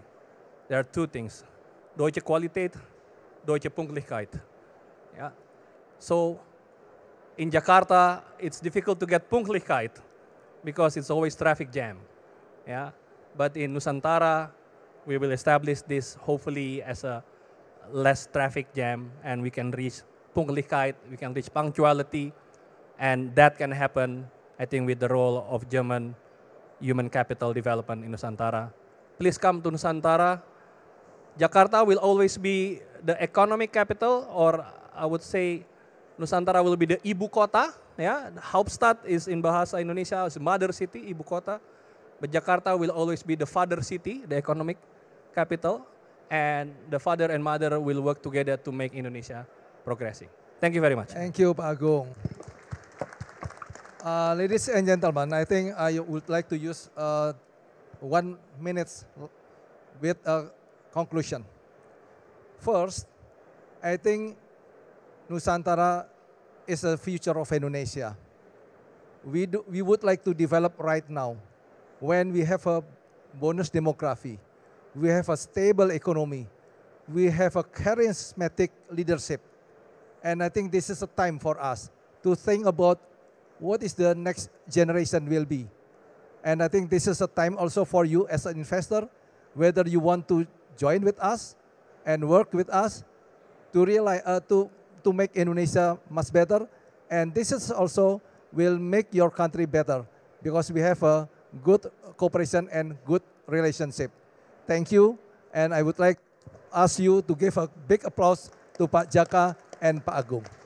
there are two things. Deutsche Qualität, Deutsche Punktlichkeit. Yeah. So in Jakarta, it's difficult to get Punktlichkeit because it's always traffic jam. Yeah. But in Nusantara, we will establish this hopefully as a less traffic jam and we can reach punktlichkeit, we can reach punctuality, and that can happen, I think, with the role of German human capital development in Nusantara. Please come to Nusantara. Jakarta will always be the economic capital, or I would say Nusantara will be the ibu kota. Yeah, Hauptstadt is in Bahasa Indonesia, it's mother city, ibu kota. But Jakarta will always be the father city, the economic capital, and the father and mother will work together to make Indonesia progressing. Thank you very much. Thank you, Pak Agung. Uh, ladies and gentlemen, I think I would like to use uh, one minute with a conclusion. First, I think Nusantara is the future of Indonesia. We, do, we would like to develop right now when we have a bonus demography. We have a stable economy. We have a charismatic leadership. And I think this is a time for us to think about what is the next generation will be. And I think this is a time also for you as an investor, whether you want to join with us and work with us to realize uh, to to make Indonesia much better. And this is also will make your country better because we have a good cooperation and good relationship thank you. And I would like ask you to give a big applause to Pak Jaka and Pak Agung.